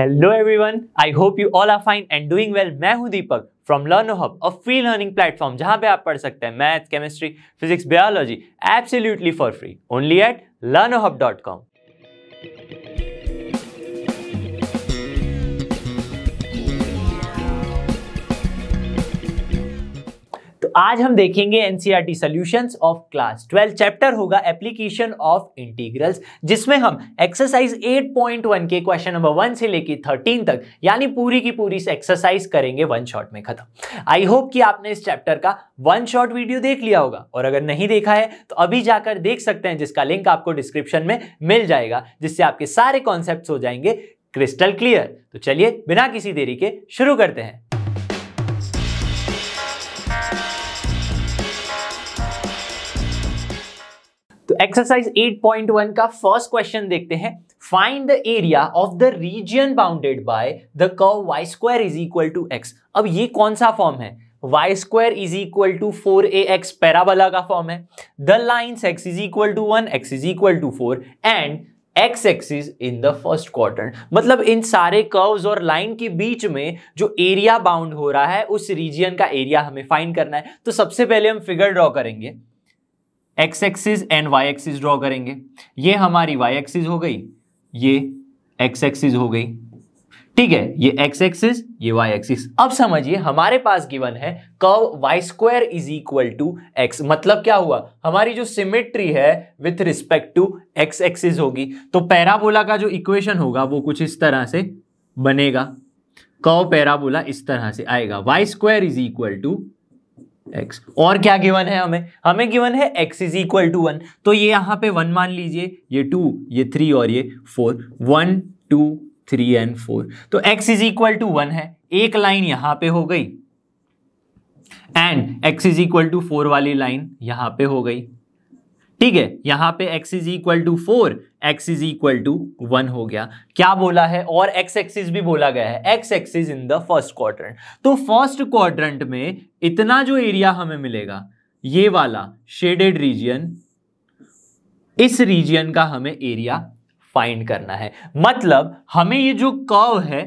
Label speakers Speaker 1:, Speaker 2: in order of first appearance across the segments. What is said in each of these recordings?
Speaker 1: Hello everyone I hope you all are fine and doing well मैं हूं Deepak from learn hub a free learning platform जहां पे आप पढ़ सकते हैं math chemistry physics biology absolutely for free only at learno hub dot com तो आज हम देखेंगे NCERT solutions of class 12 chapter होगा एप्लीकेशन ऑफ इंटीग्रल्स जिसमें हम एक्सरसाइज 8.1 के क्वेश्चन नंबर 1 से लेकर 13 तक यानी पूरी की पूरी एक्सरसाइज करेंगे वन शॉट में खत्म आई होप कि आपने इस चैप्टर का वन शॉट वीडियो देख लिया होगा और अगर नहीं देखा है तो अभी जाकर देख सकते हैं जिसका लिंक आपको डिस्क्रिप्शन में मिल जाएगा जिससे आपके सारे कॉन्सेप्ट हो जाएंगे क्रिस्टल क्लियर तो चलिए बिना किसी देरी के शुरू करते हैं एक्सरसाइज 8.1 का फर्स्ट क्वेश्चन देखते हैं find the area of the region bounded by the curve y square is equal to x अब ये कौन सा फॉर्म है y square is equal to four a x parabola का फॉर्म है the lines x is equal to one x is equal to four and x axis in the first quarter मतलब इन सारे कर्व्स और line के बीच में जो area bound हो रहा है उस रीजियन का एरिया हमें फाइंड करना है तो सबसे पहले हम फिगर ड्रॉ करेंगे x axis and y axis draw करेंगे ये हमारी वाई एक्सिस हो गई ये एक्स एक्सिस हो गई ठीक है ये एक्स एक्सिस ये वाई एक्सिस अब समझिए हमारे पास गिवन है curve y square is equal to x मतलब क्या हुआ हमारी जो सिमेट्री है with respect to x axis होगी तो पैराबोला का जो इक्वेशन होगा वो कुछ इस तरह से बनेगा कर्व पैराबोला इस तरह से आएगा y square is equal to x और क्या गिवन है हमें हमें गिवन है x is equal to one तो ये यहाँ पे वन मान लीजिए ये टू ये थ्री और ये four one two three and four तो x is equal to one है एक लाइन यहाँ पे हो गई and x is equal to four वाली लाइन यहाँ पे हो गई ठीक है यहाँ पे x is equal to four x is equal to one हो गया क्या बोला है और एक्स एक्सिस भी बोला गया है x axis in the first quarter तो फर्स्ट क्वार्टर में इतना जो एरिया हमें मिलेगा ये वाला शेडेड रीजियन इस रीजियन का हमें एरिया फाइंड करना है मतलब हमें ये जो कर्व है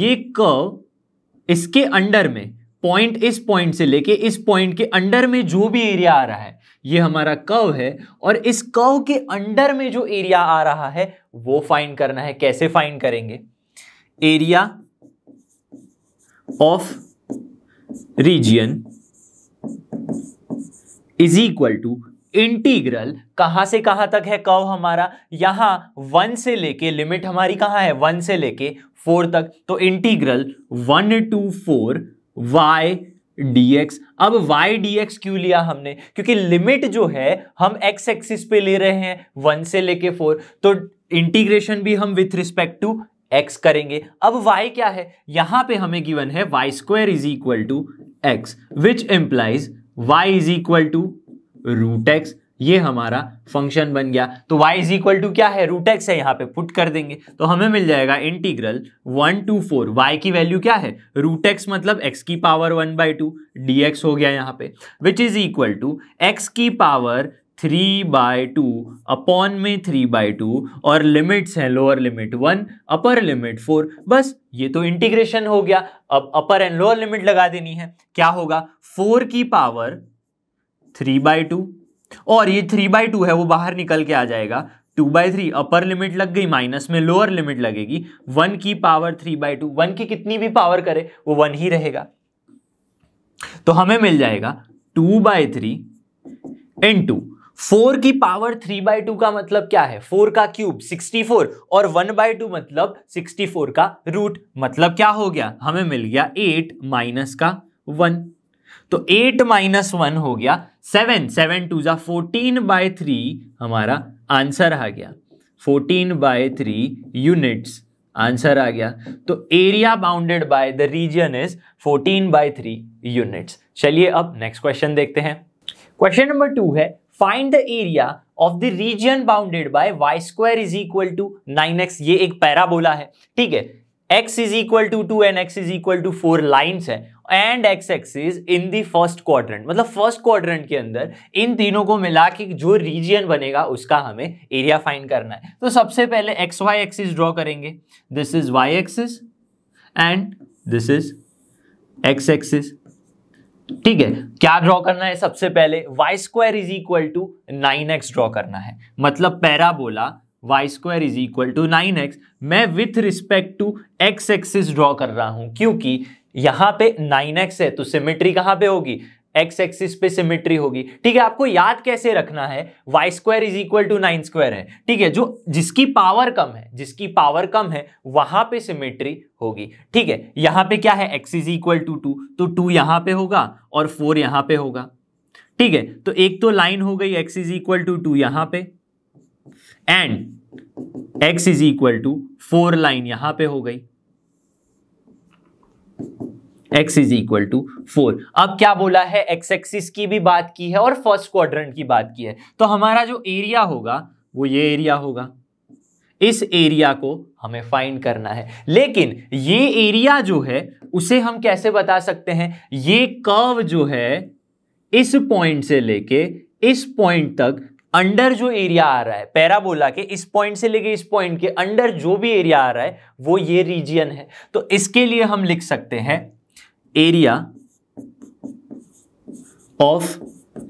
Speaker 1: ये कर्व इसके अंडर में पॉइंट इस पॉइंट से लेके इस पॉइंट के अंडर में जो भी एरिया आ रहा है ये हमारा कव है और इस कव के अंडर में जो एरिया आ रहा है वो फाइन करना है कैसे फाइन करेंगे area of region is equal to integral कहां से कहां तक है कव हमारा यहां वन से लेके लिमिट हमारी कहां है वन से लेके फोर तक तो integral one to four y dx अब y dx क्यों लिया हमने क्योंकि लिमिट जो है हम x एक्सिस पे ले रहे हैं वन से लेके फोर तो इंटीग्रेशन भी हम विथ रिस्पेक्ट टू x करेंगे अब y क्या है यहां पे हमें गिवन है y square is equal to x which implies y is equal to root x ये हमारा फंक्शन बन गया तो y इज इक्वल टू क्या है रूट एक्स है यहाँ पे पुट कर देंगे तो हमें मिल जाएगा integral one to four y की वैल्यू क्या है रूट एक्स मतलब x की power one by two d हो गया यहाँ पे which is equal to x की power three by two upon में थ्री बाय टू और लिमिट्स हैं lower limit one upper limit four बस ये तो इंटीग्रेशन हो गया अब अपर एंड लोअर लिमिट लगा देनी है क्या होगा फोर की पावर थ्री बाय टू और ये थ्री बाई टू है वो बाहर निकल के आ जाएगा two by three upper limit लग गई माइनस में लोअर लिमिट लगेगी वन की power three by two one की कितनी भी पावर करे वो वन ही रहेगा तो हमें मिल जाएगा two by three into four की पावर थ्री बाई टू का मतलब क्या है फोर का क्यूब सिक्सटी फोर और वन बाय टू मतलब सिक्सटी फोर का रूट मतलब क्या हो गया हमें मिल गया एट माइनस का वन तो एट माइनस वन हो गया सेवन सेवन टू जा फोर्टीन बाय थ्री हमारा आंसर आ गया fourteen by three units answer आ गया तो area bounded by the region is 14 by three units चलिए अब नेक्स्ट क्वेश्चन देखते हैं क्वेश्चन नंबर टू है find the area of the region bounded by y square is equal to nine x ये एक पैराबोला है ठीक है x is equal to two and x is equal to four line है and x axis in the first quadrant मतलब first quadrant के अंदर इन तीनों को मिला के जो रीजियन बनेगा उसका हमें एरिया फाइंड करना है तो सबसे पहले एक्स वाई एक्सिस ड्रॉ करेंगे this is y axis and this is x axis ठीक है क्या ड्रॉ करना है सबसे पहले y square is equal to nine x draw करना है मतलब parabola y square is equal to nine x मैं with respect to x axis draw कर रहा हूं क्योंकि यहां पे नाइन एक्स है तो सिमेट्री कहां पे होगी एक्स एक्सिस पे सिमेट्री होगी ठीक है आपको याद कैसे रखना है y square is equal to nine square है ठीक है जो जिसकी पावर कम है जिसकी पावर कम है वहां पे सिमेट्री होगी ठीक है यहां पे क्या है x is equal to two तो टू यहां पे होगा और फोर यहां पे होगा ठीक है तो एक तो लाइन हो गई x is equal to two यहां पर and x is equal to four line यहां पे हो गई x is equal to four अब क्या बोला है x एक्सिस की भी बात की है और फर्स्ट क्वाड्रेंट की बात की है तो हमारा जो एरिया होगा वो ये एरिया होगा इस एरिया को हमें फाइंड करना है लेकिन ये एरिया जो है उसे हम कैसे बता सकते हैं ये कर्व जो है इस पॉइंट से लेके इस पॉइंट तक अंडर जो एरिया आ रहा है पैराबोला के इस पॉइंट से लेके इस पॉइंट के अंडर जो भी एरिया आ रहा है वो ये रीजियन है तो इसके लिए हम लिख सकते हैं area of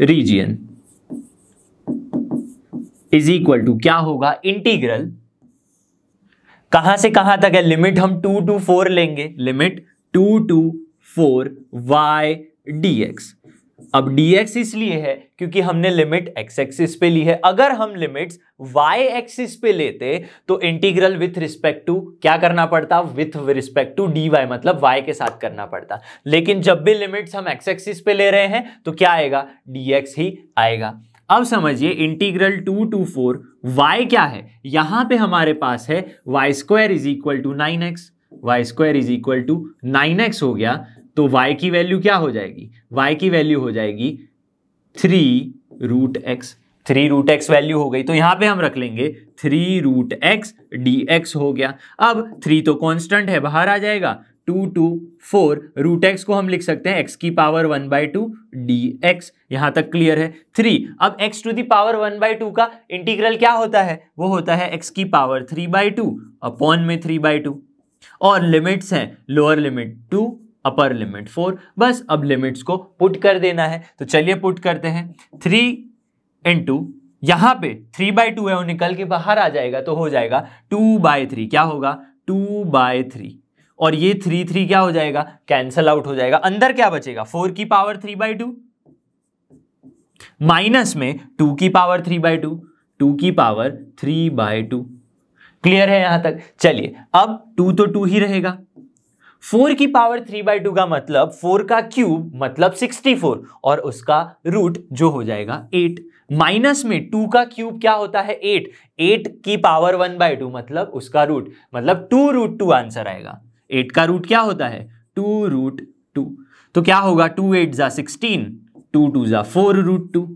Speaker 1: region is equal to क्या होगा इंटीग्रल कहां से कहां तक है लिमिट हम टू टू फोर लेंगे limit two to four y d x अब dx इसलिए है क्योंकि हमने लिमिट x एक्सिस पे ली है अगर हम लिमिट्स y एक्सिस पे लेते तो इंटीग्रल विथ रिस्पेक्ट टू क्या करना पड़ता विथ रिस्पेक्ट टू dy मतलब y के साथ करना पड़ता लेकिन जब भी लिमिट्स हम x एक्सिस पे ले रहे हैं तो क्या आएगा dx ही आएगा अब समझिए integral two to four y क्या है यहां पे हमारे पास है y square is equal to nine x y square is equal to nine x हो गया तो y की वैल्यू क्या हो जाएगी y की वैल्यू हो जाएगी three root x three root x value हो गई तो यहां पे हम रख लेंगे three root x d x हो गया अब थ्री तो कांस्टेंट है बाहर आ जाएगा two to four root x को हम लिख सकते हैं एक्स की power one by two d x यहां तक क्लियर है थ्री अब x to the power one by two का इंटीग्रल क्या होता है वो होता है एक्स की power three by two upon में थ्री बाई टू और लिमिट्स हैं lower limit two upper limit four बस अब लिमिट्स को पुट कर देना है तो चलिए पुट करते हैं थ्री इंटू यहां पे थ्री बाई टू है वो निकल के बाहर आ जाएगा तो हो जाएगा टू बाय थ्री क्या होगा टू बाय थ्री और ये थ्री थ्री क्या हो जाएगा कैंसल आउट हो जाएगा अंदर क्या बचेगा फोर की power three by two minus में टू की power three by two two की power three by two clear है यहां तक चलिए अब टू तो टू ही रहेगा फोर की पावर थ्री बाई टू का मतलब फोर का क्यूब मतलब सिक्सटी फोर और उसका रूट जो हो जाएगा एट माइनस में टू का क्यूब क्या होता है एट एट की पावर वन बाई टू मतलब उसका रूट मतलब टू रूट टू आंसर आएगा एट का रूट क्या होता है टू रूट टू तो क्या होगा टू एट जा सिक्सटीन टू टू जा फोर रूट टू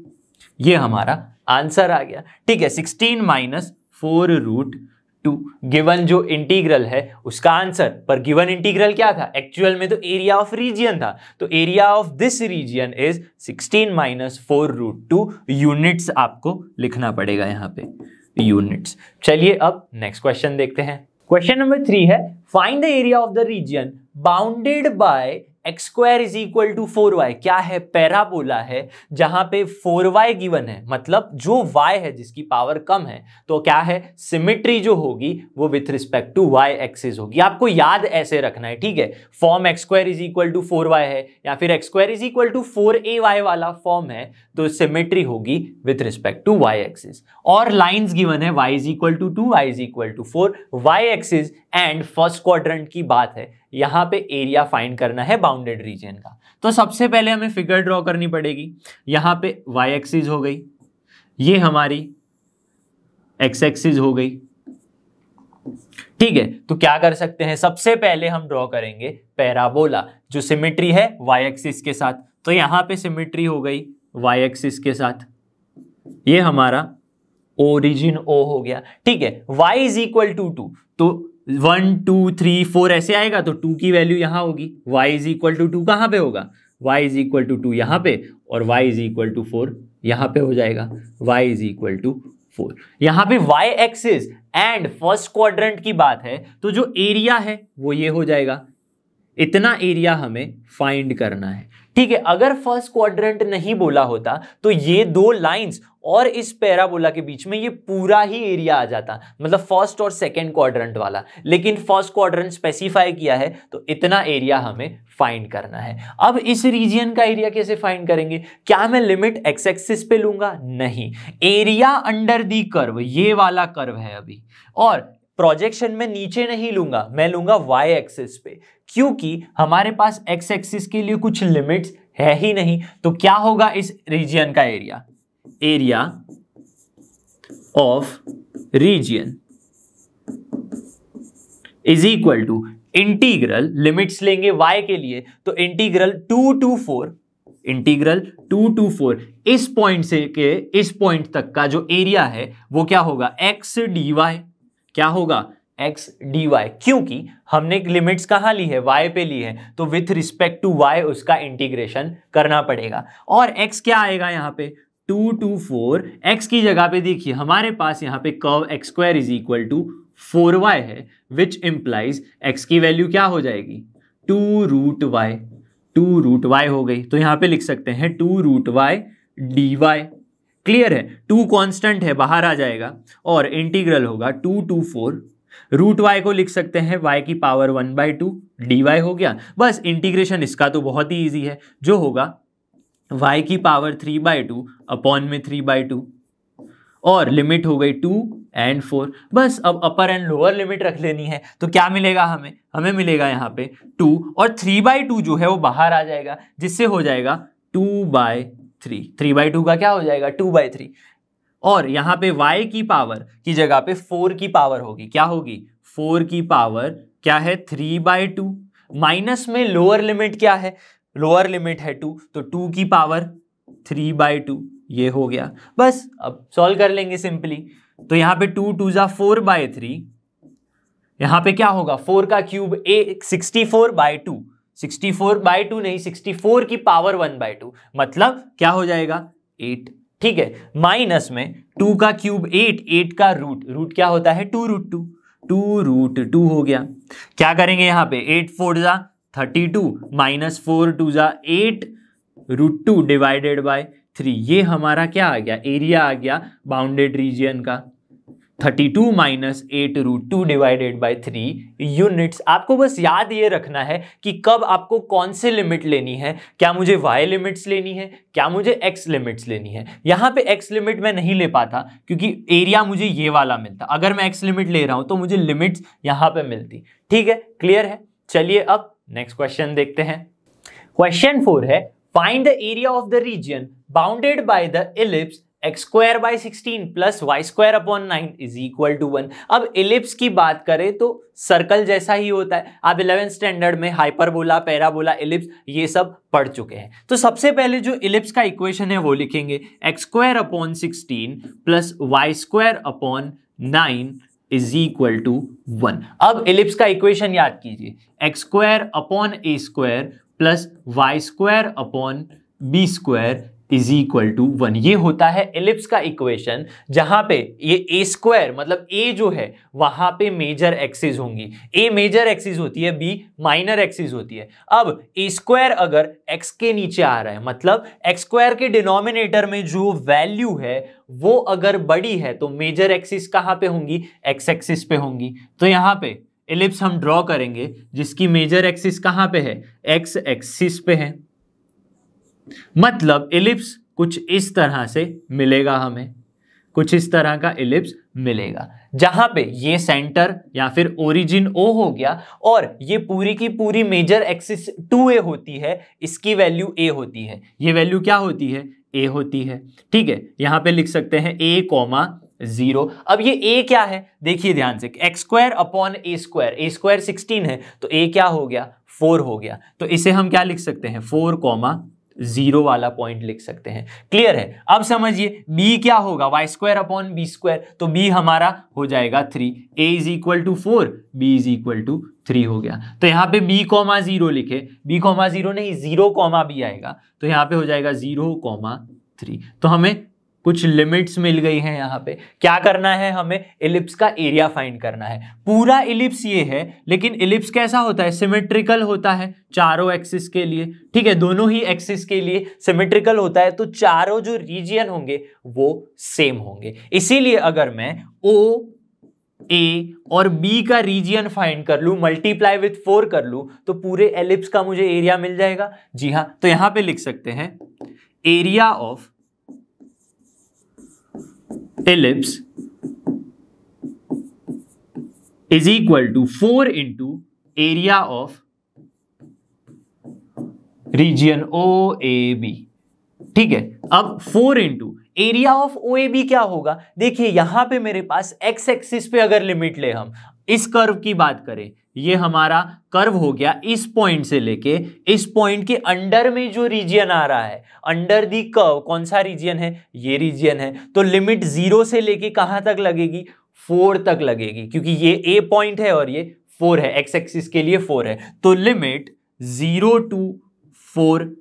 Speaker 1: ये हमारा आंसर आ गया ठीक है sixteen minus four root two given जो इंटीग्रल है उसका आंसर पर गिवन इंटीग्रल क्या था एक्चुअल में तो एरिया ऑफ रीजियन था तो area of this region is 16 minus four root two units आपको लिखना पड़ेगा यहाँ पे यूनिट्स चलिए अब नेक्स्ट क्वेश्चन देखते हैं क्वेश्चन नंबर थ्री है find the area of the region bounded by x square is equal to four y क्या है पैराबोला है जहां पे फोर वाई गिवन है मतलब जो वाई है जिसकी पावर कम है तो क्या है सिमिट्री जो होगी वो with respect to y axis होगी आपको याद ऐसे रखना है ठीक है form x square is equal to four y है या फिर x square is equal to four a y वाला फॉर्म है तो सिमिट्री होगी with respect to y axis और लाइन्स गिवन है y is equal to two y is equal to four y axis and first quadrant की बात है यहाँ पे एरिया फाइंड करना है बाउंडेड रीजन का तो सबसे पहले हमें फिगर ड्रॉ करनी पड़ेगी यहाँ पे वाई एक्सिस हो गई ये हमारी एक्स एक्सिस हो गई ठीक है तो क्या कर सकते हैं सबसे पहले हम ड्रॉ करेंगे पैराबोला जो सिमिट्री है वाई एक्सिस के साथ तो यहाँ पे सिमिट्री हो गई वाई एक्सिस के साथ ये हमारा ओरिजिन ओ हो गया ठीक है y is equal to two तो वन टू थ्री फोर ऐसे आएगा तो टू की वैल्यू यहाँ होगी y is equal to two कहाँ पर होगा y is equal to two यहाँ पे और y is equal to four यहाँ पे हो जाएगा y is equal to four यहाँ पे y axis and first quadrant की बात है तो जो एरिया है वो ये हो जाएगा इतना एरिया हमें फाइंड करना है ठीक है अगर फर्स्ट क्वाड्रेंट नहीं बोला होता तो ये दो लाइंस और इस पैराबोला के बीच में ये पूरा ही एरिया आ जाता मतलब फर्स्ट और सेकेंड क्वाड्रेंट वाला लेकिन फर्स्ट क्वाड्रेंट स्पेसिफाई किया है तो इतना एरिया हमें फाइंड करना है अब इस रीजियन का एरिया कैसे फाइंड करेंगे क्या मैं लिमिट एक्स एक्सिस पे लूंगा नहीं एरिया अंडर दी कर्व ये वाला कर्व है अभी और प्रोजेक्शन में नीचे नहीं लूंगा मैं लूंगा वाई एक्सिस पे क्योंकि हमारे पास एक्स एक्सिस के लिए कुछ लिमिट्स है ही नहीं तो क्या होगा इस रीजियन का area area of region is equal to integral limits लेंगे y के लिए तो integral two to four integral two to four इस पॉइंट से के इस पॉइंट तक का जो एरिया है वो क्या होगा x डी क्या होगा x dy क्योंकि हमने लिमिट्स कहा ली है y पे ली है तो विथ रिस्पेक्ट टू y उसका इंटीग्रेशन करना पड़ेगा और x क्या आएगा यहां पे टू टू फोर एक्स की जगह पे देखिए हमारे पास यहाँ पे curve x square is equal to four y है विच इम्प्लाइज एक्स की वैल्यू क्या हो जाएगी two root y two root y हो गई तो यहाँ पे लिख सकते हैं two root y d y clear है टू कांस्टेंट है बाहर आ जाएगा और इंटीग्रल होगा two to four root y को लिख सकते हैं वाई की power one by two d y हो गया बस इंटीग्रेशन इसका तो बहुत ही ईजी है जो होगा वाई की power three by two upon में थ्री बाई टू और लिमिट हो गई टू एंड फोर बस अब अपर एंड लोअर लिमिट रख लेनी है तो क्या मिलेगा हमें हमें मिलेगा यहाँ पे टू और थ्री बाई टू जो है वो बाहर आ जाएगा जिससे हो जाएगा two by three three by two का क्या हो जाएगा टू बाई थ्री और यहाँ पे y की पावर की जगह पे फोर की पावर होगी क्या होगी फोर की पावर क्या है थ्री बाई टू माइनस में लोअर लिमिट क्या है लोअर लिमिट है टू तो टू की पावर थ्री बाई टू ये हो गया बस अब सॉल्व कर लेंगे सिंपली तो यहाँ पे टू टू ज़ा फोर बाय थ्री यहाँ पे क्या होगा फोर का क्यूब ए sixty four by two sixty four by two नहीं सिक्सटी फोर की पावर वन बाय टू मतलब क्या हो जाएगा एट ठीक है माइनस में टू का क्यूब एट एट का रूट रूट क्या होता है two root two two root two हो गया क्या करेंगे यहाँ पे एट फोर ज़ा thirty two minus four two ज़ा eight root two divided by three ये हमारा क्या आ गया एरिया आ गया बाउंडेड रीजियन का thirty two minus eight root two divided by three units आपको बस याद ये रखना है कि कब आपको कौन से लिमिट लेनी है क्या मुझे वाई लिमिट्स लेनी है क्या मुझे एक्स लिमिट्स लेनी है यहाँ पे एक्स लिमिट मैं नहीं ले पाता क्योंकि एरिया मुझे ये वाला मिलता अगर मैं एक्स लिमिट ले रहा हूँ तो मुझे लिमिट्स यहाँ पर मिलती ठीक है क्लियर है चलिए अब नेक्स्ट क्वेश्चन देखते हैं क्वेश्चन फोर है find the area of the region bounded by the ellipse x square by sixteen plus y square upon nine is equal to one अब इलिप्स की बात करें तो सर्कल जैसा ही होता है आप इलेवेंथ स्टैंडर्ड में हाइपरबोला पैराबोला इलिप्स ये सब पढ़ चुके हैं तो सबसे पहले जो इलिप्स का इक्वेशन है वो लिखेंगे x square upon sixteen plus y square upon nine is equal to one अब एलिप्स का इक्वेशन याद कीजिए x square upon a square plus y square upon b square is equal to one ये होता है एलिप्स का equation जहां पे ये ए स्क्वायर मतलब ए जो है वहां पे मेजर एक्सिस होंगी ए मेजर एक्सिस होती है बी माइनर एक्सिस होती है अब ए स्क्वायर अगर एक्स के नीचे आ रहा है मतलब एक्स स्क्वायर के डिनोमिनेटर में जो वैल्यू है वो अगर बड़ी है तो मेजर एक्सिस कहाँ पे होंगी एक्स एक्सिस पे होंगी तो यहाँ पे एलिप्स हम ड्रॉ करेंगे जिसकी मेजर एक्सिस कहाँ पे है एक्स एक्सिस पे है मतलब इलिप्स कुछ इस तरह से मिलेगा हमें कुछ इस तरह का इलिप्स मिलेगा जहां पे ये सेंटर या फिर ओरिजिन ओ हो गया और ये पूरी की पूरी मेजर एक्सिस टू ए होती है इसकी वैल्यू ए होती है ये वैल्यू क्या होती है ए होती है ठीक है यहां पे लिख सकते हैं ए कॉमा जीरो अब ये ए क्या है देखिए ध्यान से x square upon a square a square sixteen है तो ए क्या हो गया फोर हो गया तो इसे हम क्या लिख सकते हैं फोर कॉमा जीरो वाला पॉइंट लिख सकते हैं क्लियर है अब समझिए बी क्या होगा y square upon b square तो बी हमारा हो जाएगा three a is equal to four b is equal to three हो गया तो यहाँ पे बी कॉमा जीरो लिखे बी कॉमा जीरो नहीं जीरो कॉमा बी आएगा तो यहाँ पे हो जाएगा जीरो कॉमा थ्री तो हमें कुछ लिमिट्स मिल गई हैं यहाँ पे क्या करना है हमें इलिप्स का एरिया फाइंड करना है पूरा इलिप्स ये है लेकिन इलिप्स कैसा होता है सिमेट्रिकल होता है चारों एक्सिस के लिए ठीक है दोनों ही एक्सिस के लिए सिमेट्रिकल होता है तो चारों जो रीजियन होंगे वो सेम होंगे इसीलिए अगर मैं ओ ए और बी का रीजियन फाइंड कर लूँ मल्टीप्लाई विथ फोर कर लूँ तो पूरे एलिप्स का मुझे एरिया मिल जाएगा जी हाँ तो यहाँ पे लिख सकते हैं area of ellipse is equal to 4 into area of region OAB ठीक है अब 4 इंटू एरिया ऑफ ओ क्या होगा देखिए यहां पे मेरे पास एक्स एक्सिस पे अगर लिमिट ले हम इस कर्व की बात करें ये हमारा कर्व हो गया इस पॉइंट से लेके इस पॉइंट के अंडर में जो रीजियन आ रहा है अंडर दी कर्व कौन सा रीजियन है ये रीजियन है तो लिमिट जीरो से लेके कहाँ तक लगेगी फोर तक लगेगी क्योंकि ये ए पॉइंट है और ये फोर है एक्स एक्सिस के लिए फोर है तो limit zero to four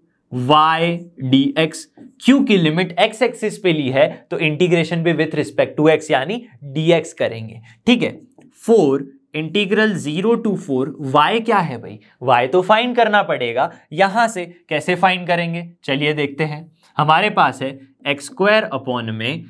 Speaker 1: y dx क्योंकि लिमिट x एक्सिस पे ली है तो इंटीग्रेशन पे विथ रिस्पेक्ट टू x यानी dx करेंगे ठीक है four integral zero to four y क्या है भाई वाई तो फाइन करना पड़ेगा यहाँ से कैसे फाइन करेंगे चलिए देखते हैं हमारे पास है एक्स स्क्वायर अपॉन में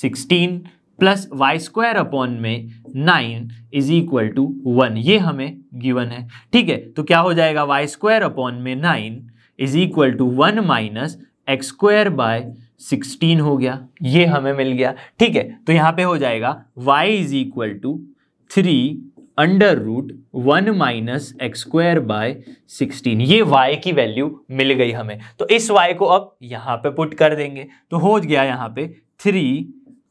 Speaker 1: sixteen plus y square upon में nine is equal to one ये हमें गिवन है ठीक है तो क्या हो जाएगा वाई स्क्वायर अपॉन में nine is equal to one minus x square by sixteen हो गया ये हमें मिल गया ठीक है तो यहाँ पे हो जाएगा y is equal to three under root one minus x square by sixteen ये y की वैल्यू मिल गई हमें तो इस y को अब यहाँ पे पुट कर देंगे तो हो गया यहाँ पे three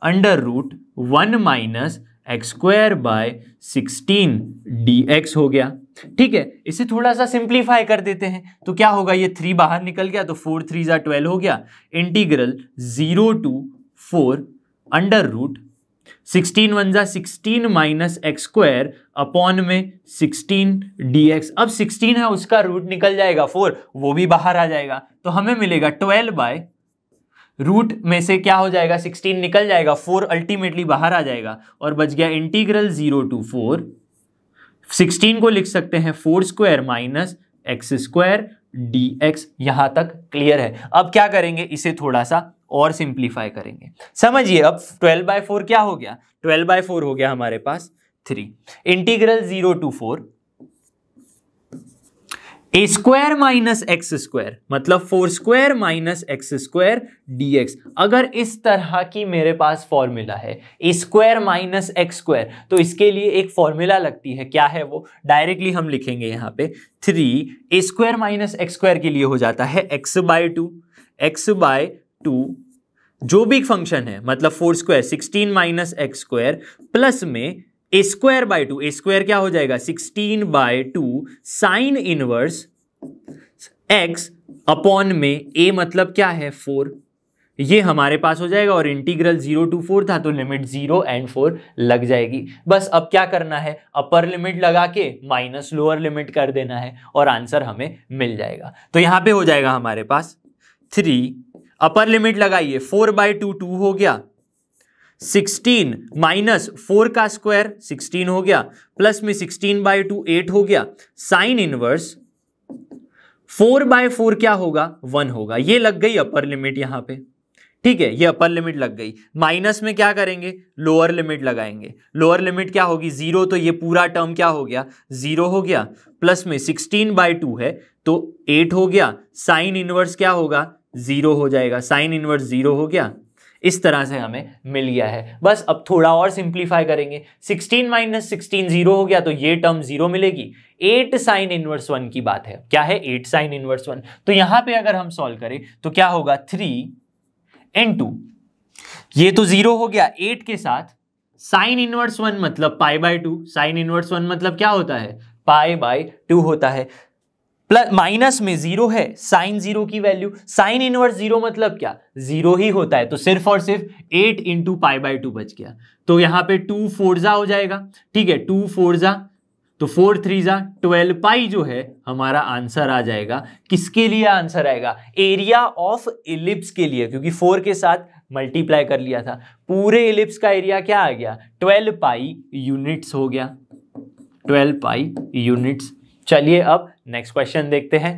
Speaker 1: under root one minus x square by sixteen d x हो गया ठीक है इसे थोड़ा सा सिंप्लीफाई कर देते हैं तो क्या होगा ये थ्री बाहर निकल गया तो फोर थ्री ज़ा ट्वेल्व हो गया integral zero to four under root sixteen one जा sixteen minus x square upon में सिक्सटीन डी एक्स अब सिक्सटीन है उसका रूट निकल जाएगा फोर वो भी बाहर आ जाएगा तो हमें मिलेगा ट्वेल्व बाय रूट में से क्या हो जाएगा सिक्सटीन निकल जाएगा फोर अल्टीमेटली बाहर आ जाएगा और बच गया integral zero to four sixteen को लिख सकते हैं four square minus x square d x यहां तक क्लियर है अब क्या करेंगे इसे थोड़ा सा और सिंप्लीफाई करेंगे समझिए अब ट्वेल्व बाय फोर क्या हो गया ट्वेल्व बाय फोर हो गया हमारे पास three integral zero to four a square minus x square मतलब four square minus x square dx अगर इस तरह की मेरे पास फॉर्मूला है a square minus x square तो इसके लिए एक फॉर्मूला लगती है क्या है वो डायरेक्टली हम लिखेंगे यहाँ पे three a square minus x square के लिए हो जाता है x by two x by two जो भी फंक्शन है मतलब four square sixteen minus x square plus में a square by two a square क्या हो जाएगा sixteen by two sine inverse x upon में ए मतलब क्या है फोर ये हमारे पास हो जाएगा और इंटीग्रल जीरो टू फोर था तो लिमिट जीरो एंड फोर लग जाएगी बस अब क्या करना है अपर लिमिट लगा के माइनस लोअर लिमिट कर देना है और आंसर हमें मिल जाएगा तो यहां पे हो जाएगा हमारे पास थ्री अपर लिमिट लगाइए फोर बाई टू टू हो गया सिक्सटीन माइनस फोर का स्क्वायर सिक्सटीन हो गया प्लस में सिक्सटीन बाई टू एट हो गया sine inverse four by four क्या होगा वन होगा ये लग गई अपर लिमिट यहां पे ठीक है ये अपर लिमिट लग गई माइनस में क्या करेंगे लोअर लिमिट लगाएंगे लोअर लिमिट क्या होगी जीरो तो ये पूरा टर्म क्या हो गया जीरो हो गया प्लस में सिक्सटीन बाय टू है तो एट हो गया साइन इनवर्स क्या होगा ज़ीरो हो जाएगा साइन इनवर्स ज़ीरो हो गया इस तरह से हमें मिल गया है बस अब थोड़ा और सिंप्लीफाई करेंगे 16 माइनस सिक्सटीन जीरो हो गया तो ये टर्म जीरो मिलेगी 8 साइन इनवर्स वन की बात है क्या है 8 साइन इनवर्स वन तो यहां पे अगर हम सॉल्व करें तो क्या होगा थ्री एन टू ये तो जीरो हो गया एट के साथ साइन इनवर्स वन मतलब pi by two sine inverse one मतलब क्या होता है पाई बाय टू होता है प्लस माइनस में जीरो है साइन जीरो की वैल्यू साइन इनवर्स जीरो मतलब क्या जीरो ही होता है तो सिर्फ और सिर्फ eight into pi by two बच गया तो यहां पे टू फोरजा हो जाएगा ठीक है टू फोरजा तो फोर थ्री जा ट्वेल्व पाई जो है हमारा आंसर आ जाएगा किसके लिए आंसर आएगा एरिया ऑफ इलिप्स के लिए क्योंकि फोर के साथ मल्टीप्लाई कर लिया था पूरे इलिप्स का एरिया क्या आ गया ट्वेल्व पाई यूनिट्स हो गया ट्वेल्व पाई यूनिट्स चलिए अब नेक्स्ट क्वेश्चन देखते हैं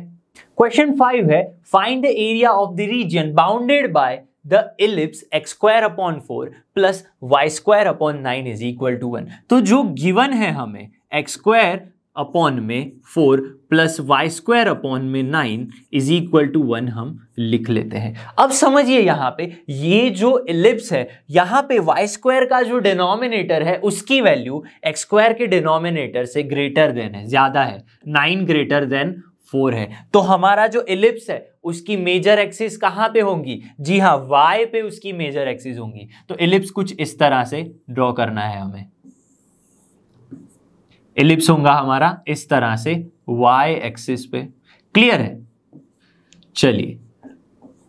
Speaker 1: क्वेश्चन फाइव है find the area of the region bounded by the ellipse x square upon four plus y square upon nine is equal to one तो जो given है हमें एक्स स्क्वायर अपॉन में four plus y square upon में nine is equal to one हम लिख लेते हैं अब समझिए यहाँ पे ये जो इलिप्स है यहाँ पे वाई स्क्वायर का जो डिनोमिनेटर है उसकी वैल्यू एक्स स्क्वायर के डिनोमिनेटर से ग्रेटर देन है ज़्यादा है नाइन ग्रेटर देन फोर है तो हमारा जो इलिप्स है उसकी मेजर एक्सिस कहाँ पे होंगी जी हाँ वाई पे उसकी मेजर एक्सिस होंगी तो इलिप्स कुछ इस तरह से ड्रॉ करना है हमें एलिप्स होगा हमारा इस तरह से वाई एक्सिस पे क्लियर है चलिए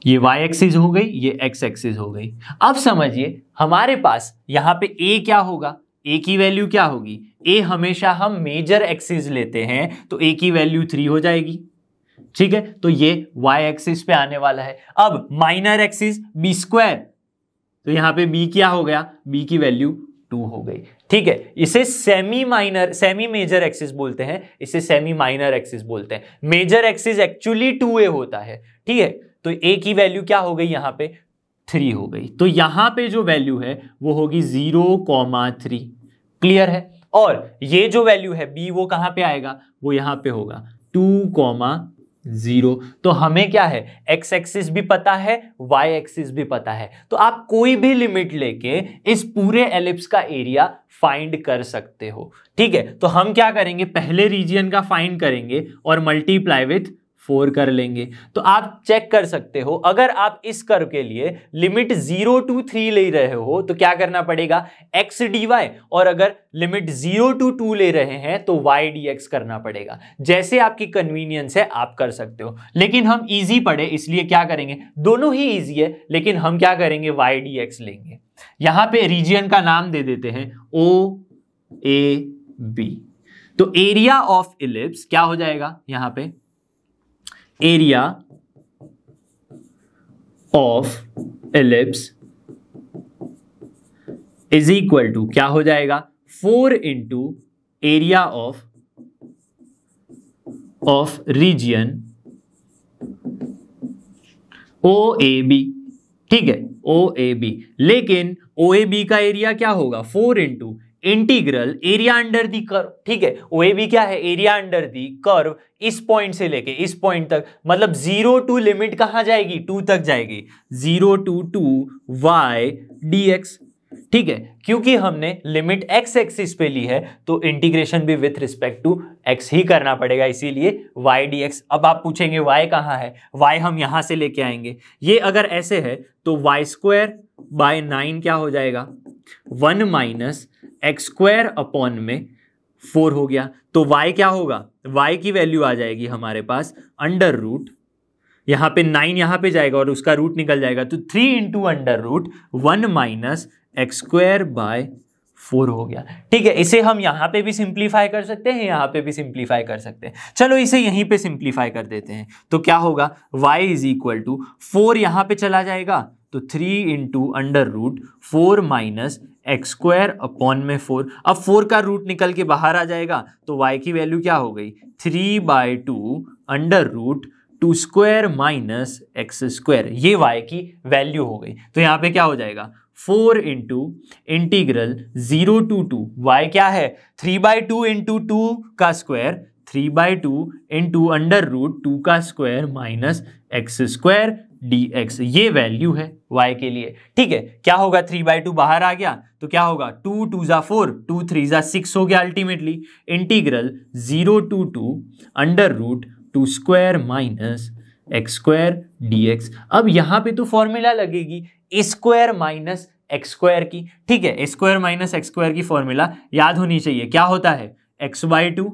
Speaker 1: ये y एक्सिस हो गई ये x एक्सिस हो गई अब समझिए हमारे पास यहाँ पे a क्या होगा a की वैल्यू क्या होगी a हमेशा हम मेजर एक्सिस लेते हैं तो a की वैल्यू थ्री हो जाएगी ठीक है तो ये y एक्सिस पे आने वाला है अब माइनर एक्सिस बी स्क्वायर तो यहाँ पे b क्या हो गया b की वैल्यू टू हो गई ठीक है इसे semi minor semi major axis बोलते हैं इसे सेमी माइनर एक्सिस बोलते हैं major axis actually two a होता है ठीक है तो ए की वैल्यू क्या हो गई यहां पे थ्री हो गई तो यहां पे जो वैल्यू है वो होगी जीरो कॉमा थ्री क्लियर है और ये जो वैल्यू है बी वो कहां पे आएगा वो यहां पे होगा टू कॉमा जीरो तो हमें क्या है एक्स एक्सिस भी पता है वाई एक्सिस भी पता है तो आप कोई भी लिमिट लेके इस पूरे एलिप्स का एरिया फाइंड कर सकते हो ठीक है तो हम क्या करेंगे पहले रीजियन का फाइंड करेंगे और मल्टीप्लाई विथ फोर कर लेंगे तो आप चेक कर सकते हो अगर आप इस कर्व के लिए लिमिट जीरो टू थ्री ले रहे हो तो क्या करना पड़ेगा एक्स डी वाई और अगर लिमिट जीरो टू टू ले रहे हैं तो वाई डी एक्स करना पड़ेगा जैसे आपकी कन्वीनियंस है आप कर सकते हो लेकिन हम ईजी पढ़े इसलिए क्या करेंगे दोनों ही ईजी है लेकिन हम क्या करेंगे वाई डी एक्स लेंगे यहां पर रीजियन का नाम दे देते हैं ओ ए बी तो एरिया ऑफ इलिप्स क्या हो जाएगा यहां पे area of ellipse is equal to क्या हो जाएगा four into area of of region O A B ठीक है ओ ए बी लेकिन ओ ए बी का एरिया क्या होगा four into integral area under the curve ठीक है वो भी क्या है एरिया अंडर दी कर्व इस पॉइंट से लेके इस पॉइंट तक मतलब जीरो टू लिमिट कहां जाएगी टू तक जाएगी zero to two y d x ठीक है क्योंकि हमने लिमिट एक्स एक्सिस पे ली है तो इंटीग्रेशन भी विथ रिस्पेक्ट टू एक्स ही करना पड़ेगा इसीलिए y dx अब आप पूछेंगे y कहाँ है y हम यहाँ से लेके आएंगे ये अगर ऐसे है तो वाई स्क्वायर बाय नाइन क्या हो जाएगा one minus x square upon में फोर हो गया तो वाई क्या होगा वाई की वैल्यू आ जाएगी हमारे पास अंडर रूट यहाँ पे नाइन यहाँ पे जाएगा और उसका रूट निकल जाएगा तो three into under root one minus x square by four हो गया ठीक है इसे हम यहाँ पे भी सिंप्लीफाई कर सकते हैं यहाँ पे भी सिंप्लीफाई कर सकते हैं चलो इसे यहीं पे सिंप्लीफाई कर देते हैं तो क्या होगा y is equal to four यहाँ पे चला जाएगा तो three into under root four minus x square upon में फोर अब फोर का रूट निकल के बाहर आ जाएगा तो y की वैल्यू क्या हो गई three by two under root two square minus x square ये y की वैल्यू हो गई तो यहाँ पे क्या हो जाएगा four into integral zero to two y क्या है three by two into two का square three by two into under root two का square minus x square d x ये वैल्यू है वाई के लिए ठीक है क्या होगा थ्री बाई टू बाहर आ गया तो क्या होगा टू टू ज़ा फोर टू थ्री ज़ा सिक्स हो गया ultimately integral zero to two under root two square minus x square dx अब यहां पे तो फॉर्मूला लगेगी स्क्वायर माइनस एक्स स्क्वायर की ठीक है स्क्वायर माइनस एक्स स्क्वायर की फॉर्मूला याद होनी चाहिए क्या होता है x by two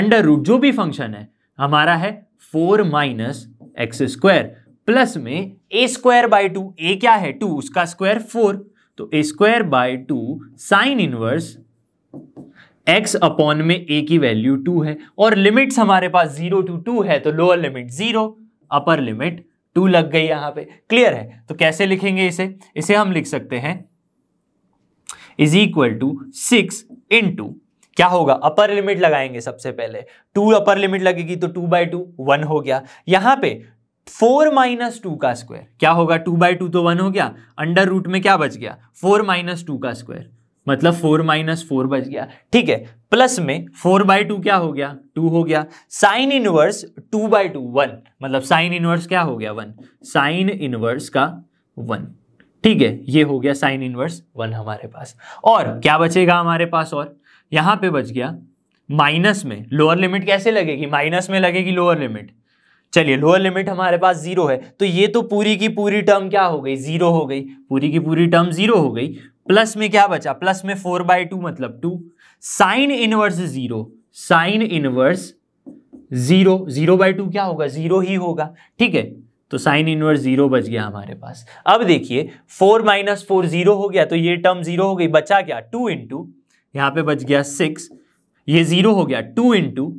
Speaker 1: under root जो भी फंक्शन है हमारा है four minus x square plus में a square by two a क्या है टू उसका स्क्वायर फोर तो a square by two sine inverse x upon में ए की वैल्यू टू है और लिमिट्स हमारे पास जीरो टू टू है तो lower limit zero upper limit two लग गई यहां पे क्लियर है तो कैसे लिखेंगे इसे इसे हम लिख सकते हैं is equal to six in two क्या होगा अपर लिमिट लगाएंगे सबसे पहले टू अपर लिमिट लगेगी तो टू बाई टू वन हो गया यहां पे फोर माइनस टू का स्क्वायर क्या होगा टू बाई टू तो वन हो गया अंडर रूट में क्या बच गया फोर माइनस टू का स्क्वायर मतलब फोर माइनस फोर बच गया ठीक है प्लस में फोर बाई टू क्या हो गया टू हो गया sine inverse two by two one मतलब साइन इनवर्स क्या हो गया वन साइन इनवर्स का वन ठीक है ये हो गया साइन इनवर्स वन हमारे पास और क्या बचेगा हमारे पास और यहां पे बच गया माइनस में लोअर लिमिट कैसे लगेगी माइनस में लगेगी लोअर लिमिट चलिए लोअर लिमिट हमारे पास जीरो है तो ये तो पूरी की पूरी टर्म क्या हो गई जीरो हो गई पूरी की पूरी टर्म जीरो हो गई प्लस में क्या बचा प्लस में फोर बाय टू मतलब two sine inverse zero sine inverse zero zero by two क्या होगा जीरो ही होगा ठीक है तो साइन इनवर्स जीरो बच गया हमारे पास अब देखिए फोर माइनस फोर जीरो हो गया तो ये टर्म जीरो हो गई बचा क्या टू इंटू यहां पर बच गया सिक्स ये जीरो हो गया two into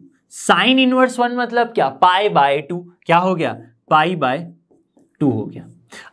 Speaker 1: sine inverse one मतलब क्या पाई बाय टू क्या हो गया पाई बाय टू हो गया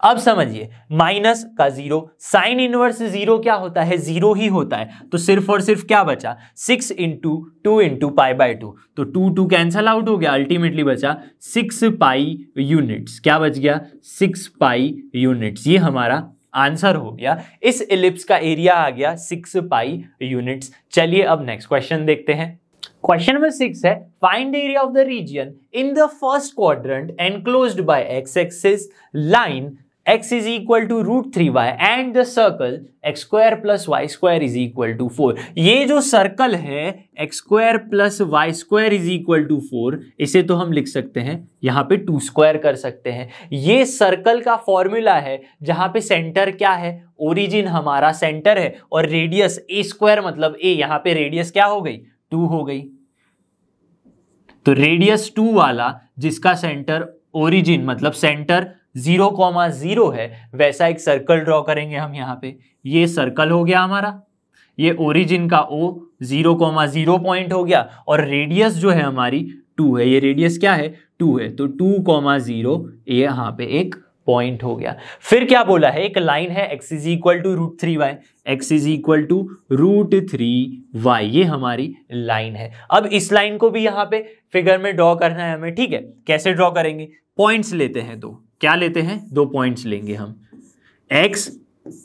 Speaker 1: अब समझिए माइनस का जीरो साइन इनवर्स जीरो क्या होता है जीरो ही होता है तो सिर्फ और सिर्फ क्या बचा six into two into pi by two तो टू टू कैंसल आउट हो गया अल्टीमेटली बचा सिक्स पाई यूनिट्स क्या बच गया सिक्स पाई यूनिट्स ये हमारा आंसर हो गया इस इलिप्स का एरिया आ गया सिक्स पाई यूनिट्स चलिए अब नेक्स्ट क्वेश्चन देखते हैं क्वेश्चन नंबर सिक्स है find area of the region in the first first enclose by x axis line line x is equal to root three y and the circle x square plus y square is equal to four ये जो circle है x square plus y square is equal to four इसे तो हम लिख सकते हैं यहाँ पे टू स्क्वायर कर सकते हैं ये सर्कल का फॉर्मूला है जहाँ पे सेंटर क्या है ओरिजिन हमारा सेंटर है और रेडियस ए स्क्वायर मतलब ए यहाँ पे रेडियस क्या हो गई टू हो गई तो रेडियस टू वाला जिसका सेंटर ओरिजिन मतलब सेंटर जीरो कॉमा जीरो है वैसा एक सर्कल ड्रॉ करेंगे हम यहाँ पे ये सर्कल हो गया हमारा ये ओरिजिन का O zero comma zero point हो गया और रेडियस जो है हमारी टू है ये रेडियस क्या है टू है तो टू कॉमा जीरो ये यहाँ पे एक पॉइंट हो गया फिर क्या बोला है एक लाइन है x is equal to root three y x is equal to root three y ये हमारी लाइन है अब इस लाइन को भी यहां पे फिगर में ड्रॉ करना है हमें ठीक है कैसे ड्रॉ करेंगे पॉइंट्स लेते हैं दो क्या लेते हैं दो पॉइंट्स लेंगे हम x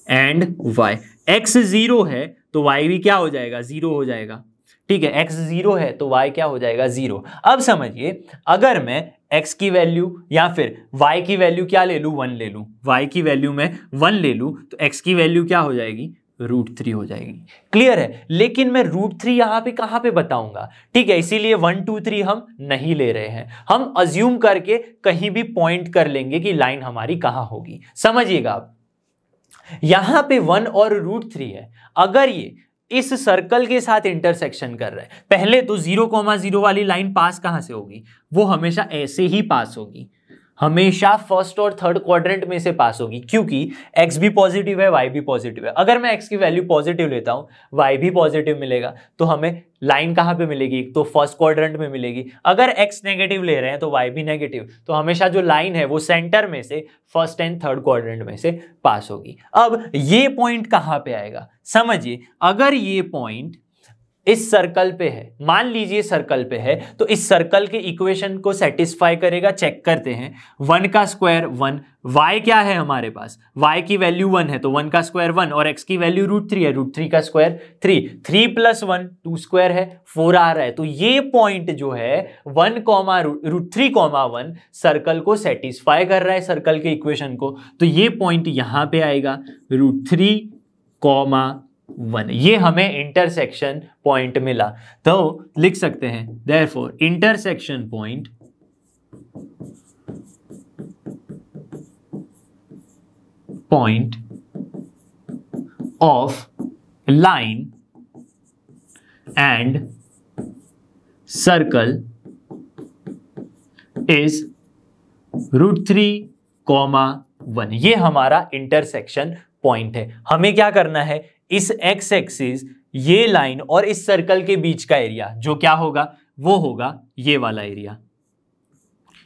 Speaker 1: and y x zero है तो वाई भी क्या हो जाएगा जीरो हो जाएगा ठीक है एक्स जीरो है तो वाई क्या हो जाएगा जीरो अब समझिए अगर मैं x की वैल्यू या फिर y की वैल्यू क्या ले लूँ वन ले लूँ y की वैल्यू मैं वन ले लूँ तो x की वैल्यू क्या हो जाएगी रूट थ्री हो जाएगी क्लियर है लेकिन मैं रूट थ्री यहाँ पे कहाँ पे बताऊंगा ठीक है इसीलिए वन टू थ्री हम नहीं ले रहे हैं हम अज्यूम करके कहीं भी पॉइंट कर लेंगे कि लाइन हमारी कहाँ होगी समझिएगा आप यहाँ पे वन और रूट थ्री है अगर ये इस सर्कल के साथ इंटरसेक्शन कर रहा है पहले तो जीरो कॉमा जीरो वाली लाइन पास कहां से होगी वो हमेशा ऐसे ही पास होगी हमेशा फर्स्ट और थर्ड क्वाड्रेंट में से पास होगी क्योंकि एक्स भी पॉजिटिव है वाई भी पॉजिटिव है अगर मैं एक्स की वैल्यू पॉजिटिव लेता हूँ वाई भी पॉजिटिव मिलेगा तो हमें लाइन कहाँ पे मिलेगी तो फर्स्ट क्वाड्रेंट में मिलेगी अगर एक्स नेगेटिव ले रहे हैं तो वाई भी नेगेटिव तो हमेशा जो लाइन है वो सेंटर में से फर्स्ट एंड थर्ड क्वाड्रेंट में से पास होगी अब ये पॉइंट कहाँ पे आएगा समझिए अगर ये पॉइंट इस सर्कल पे है मान लीजिए सर्कल पे है तो इस सर्कल के इक्वेशन को सेटिस्फाई करेगा चेक करते हैं वन का स्क्वायर वन वाई क्या है हमारे पास वाई की वैल्यू वन है तो वन का स्क्वायर वन और एक्स की वैल्यू रूट थ्री है रूट थ्री का square three three plus one two square है फोर आ रहा है तो ये पॉइंट जो है one comma root three comma one circle को सेटिस्फाई कर रहा है सर्कल के इक्वेशन को तो ये पॉइंट यहां पे आएगा रूट थ्री कॉमा वन ये हमें इंटरसेक्शन पॉइंट मिला तो लिख सकते हैं therefore intersection point point of line and circle is root three comma one ये हमारा इंटरसेक्शन पॉइंट है हमें क्या करना है इस एक्स एक्सिस ये लाइन और इस सर्कल के बीच का एरिया जो क्या होगा वो होगा ये वाला एरिया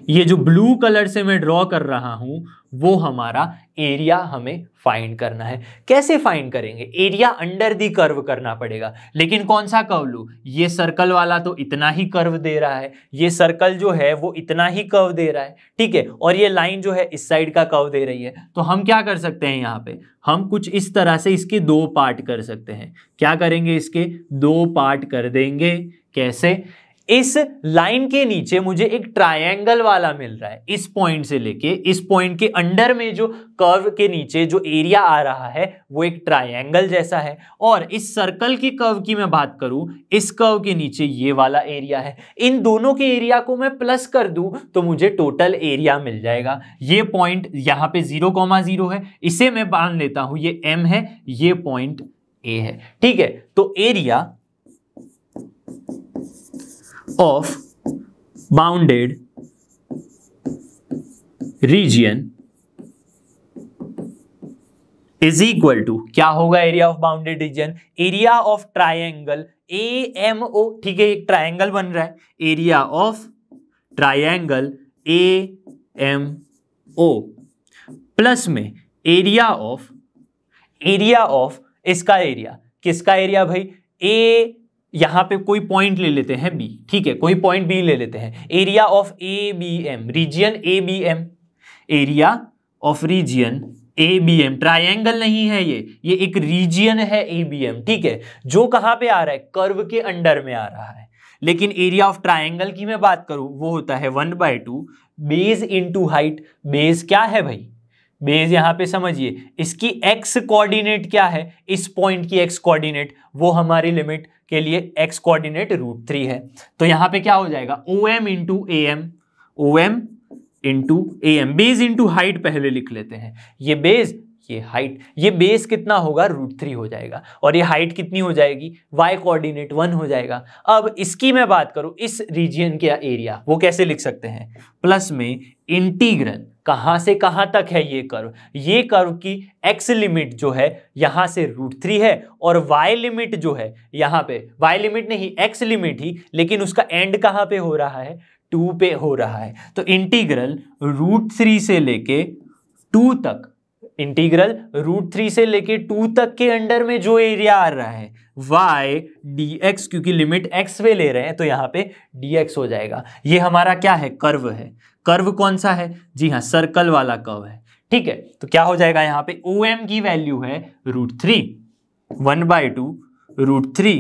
Speaker 1: ये जो ब्लू कलर से मैं ड्रॉ कर रहा हूं वो हमारा एरिया हमें फाइंड करना है कैसे फाइंड करेंगे एरिया अंडर दी कर्व करना पड़ेगा लेकिन कौन सा कर्व लू ये सर्कल वाला तो इतना ही कर्व दे रहा है ये सर्कल जो है वो इतना ही कर्व दे रहा है ठीक है और ये लाइन जो है इस साइड का कर्व दे रही है तो हम क्या कर सकते हैं यहाँ पे हम कुछ इस तरह से इसके दो पार्ट कर सकते हैं क्या करेंगे इसके दो पार्ट कर देंगे कैसे इस लाइन के नीचे मुझे एक ट्रायंगल वाला मिल रहा है इस पॉइंट से लेके इस पॉइंट के अंडर में जो कर्व के नीचे जो एरिया आ रहा है वो एक ट्रायंगल जैसा है और इस सर्कल के कर्व की मैं बात करूं इस कर्व के नीचे ये वाला एरिया है इन दोनों के एरिया को मैं प्लस कर दूं तो मुझे टोटल एरिया मिल जाएगा ये पॉइंट यहाँ पे जीरो कॉमा जीरो है इसे मैं मान लेता हूं ये एम है ये पॉइंट ए है ठीक है तो area of bounded region is equal to क्या होगा area of bounded region area of triangle A M O ठीक है एक ट्राइंगल बन रहा है area of triangle A M O plus में एरिया ऑफ एरिया ऑफ इसका एरिया किसका एरिया भाई ए यहाँ पे कोई पॉइंट ले लेते हैं बी ठीक है कोई पॉइंट बी ले लेते हैं area of A B M region A B M area of region A B M triangle नहीं है ये ये एक रीजियन है ए बी एम ठीक है जो कहाँ पे आ रहा है कर्व के अंडर में आ रहा है लेकिन एरिया ऑफ ट्राइंगल की मैं बात करूं वो होता है one by two base into height base क्या है भाई बेस यहां पे समझिए इसकी एक्स कोऑर्डिनेट क्या है इस पॉइंट की एक्स कोऑर्डिनेट वो हमारी लिमिट के लिए एक्स कोऑर्डिनेट रूट थ्री है तो यहां पे क्या हो जाएगा O M into A M O M into A M base into height पहले लिख लेते हैं ये बेस ये हाइट ये बेस कितना होगा रूट थ्री हो जाएगा और ये हाइट कितनी हो जाएगी वाई कोऑर्डिनेट वन हो जाएगा अब इसकी मैं बात करूं इस रीजियन के एरिया वो कैसे लिख सकते हैं प्लस में इंटीग्रल कहाँ से कहाँ तक है ये कर्व ये कर्व की एक्स लिमिट जो है यहाँ से रूट थ्री है और वाई लिमिट जो है यहाँ पे वाई लिमिट नहीं एक्स लिमिट ही लेकिन उसका एंड कहाँ पे हो रहा है टू पे हो रहा है तो इंटीग्रल रूट थ्री से लेके टू तक इंटीग्रल रूट थ्री से लेके टू तक के अंडर में जो एरिया आ रहा है y dx क्योंकि लिमिट x पे ले रहे हैं तो यहाँ पे dx हो जाएगा ये हमारा क्या है कर्व है कर्व कौन सा है जी हाँ सर्कल वाला कर्व है ठीक है तो क्या हो जाएगा यहाँ पे ओ एम की वैल्यू है root three one by two root three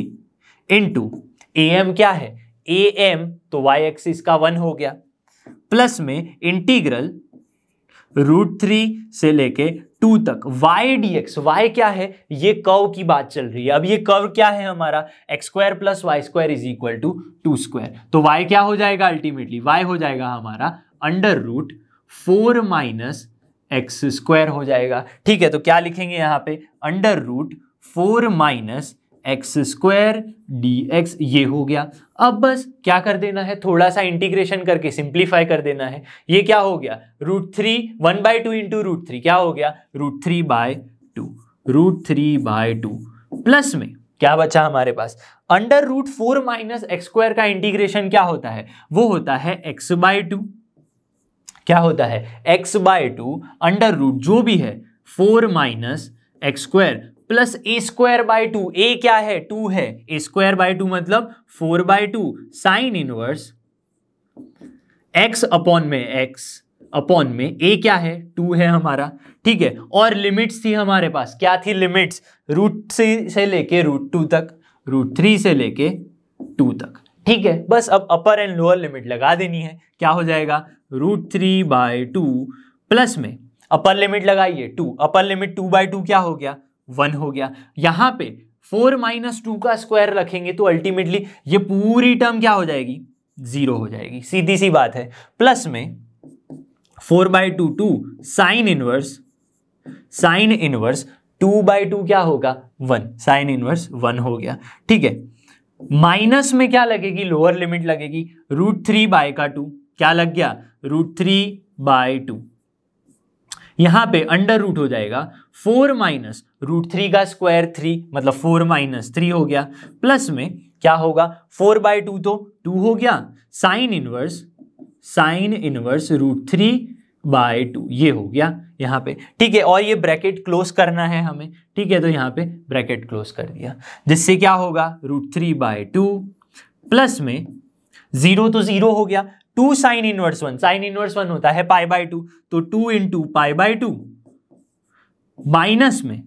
Speaker 1: into A M क्या है ए एम तो वाई एक्सिस का वन हो गया प्लस में इंटीग्रल रूट थ्री से लेके टू तक वाई डी एक्स वाई क्या है ये कर्व की बात चल रही है अब ये कर्व क्या है हमारा x square plus y square is equal to two square तो वाई क्या हो जाएगा अल्टीमेटली वाई हो जाएगा हमारा under root four minus x square हो जाएगा ठीक है तो क्या लिखेंगे यहाँ पे under root four minus x square d x ये हो गया अब बस क्या कर देना है थोड़ा सा इंटीग्रेशन करके सिंप्लीफाई कर देना है ये क्या हो गया root three one by two into root three क्या हो गया root three by two root three by two plus में क्या बचा हमारे पास under root four minus x square का इंटीग्रेशन क्या होता है वो होता है एक्स बाय टू क्या होता है x by two under root जो भी है four minus x square plus a square by two a क्या है टू है ए स्क्वायर बाय टू मतलब four by two sine inverse x upon में एक्स अपॉन में ए क्या है टू है हमारा ठीक है और लिमिट्स थी हमारे पास क्या थी लिमिट्स रूट से से लेके रूट टू तक रूट थ्री से लेके टू तक ठीक है बस अब अपर एंड लोअर लिमिट लगा देनी है क्या हो जाएगा root three by two plus में अपर लिमिट लगाइए two upper limit two by two क्या हो गया वन हो गया यहां पे फोर माइनस टू का स्क्वायर रखेंगे तो अल्टीमेटली ये पूरी टर्म क्या हो जाएगी जीरो हो जाएगी सीधी सी बात है प्लस में four by two two sine inverse sine inverse two by two क्या होगा वन साइन इनवर्स वन हो गया ठीक है माइनस में क्या लगेगी लोअर लिमिट लगेगी रूट थ्री बाय का टू क्या लग गया रूट थ्री बाय टू यहां पे अंडर रूट हो जाएगा फोर माइनस रूट थ्री का स्क्वायर थ्री मतलब फोर माइनस थ्री हो गया प्लस में क्या होगा फोर बाय टू तो टू हो गया sine inverse sine inverse root three by two ये हो गया यहाँ पे ठीक है और ये ब्रैकेट क्लोज करना है हमें ठीक है तो यहाँ पे ब्रैकेट क्लोज कर दिया जिससे क्या होगा root three by two plus में ज़ीरो तो ज़ीरो हो गया two sine inverse one sine inverse one होता है पाई बाय टू तो two into pi by two minus में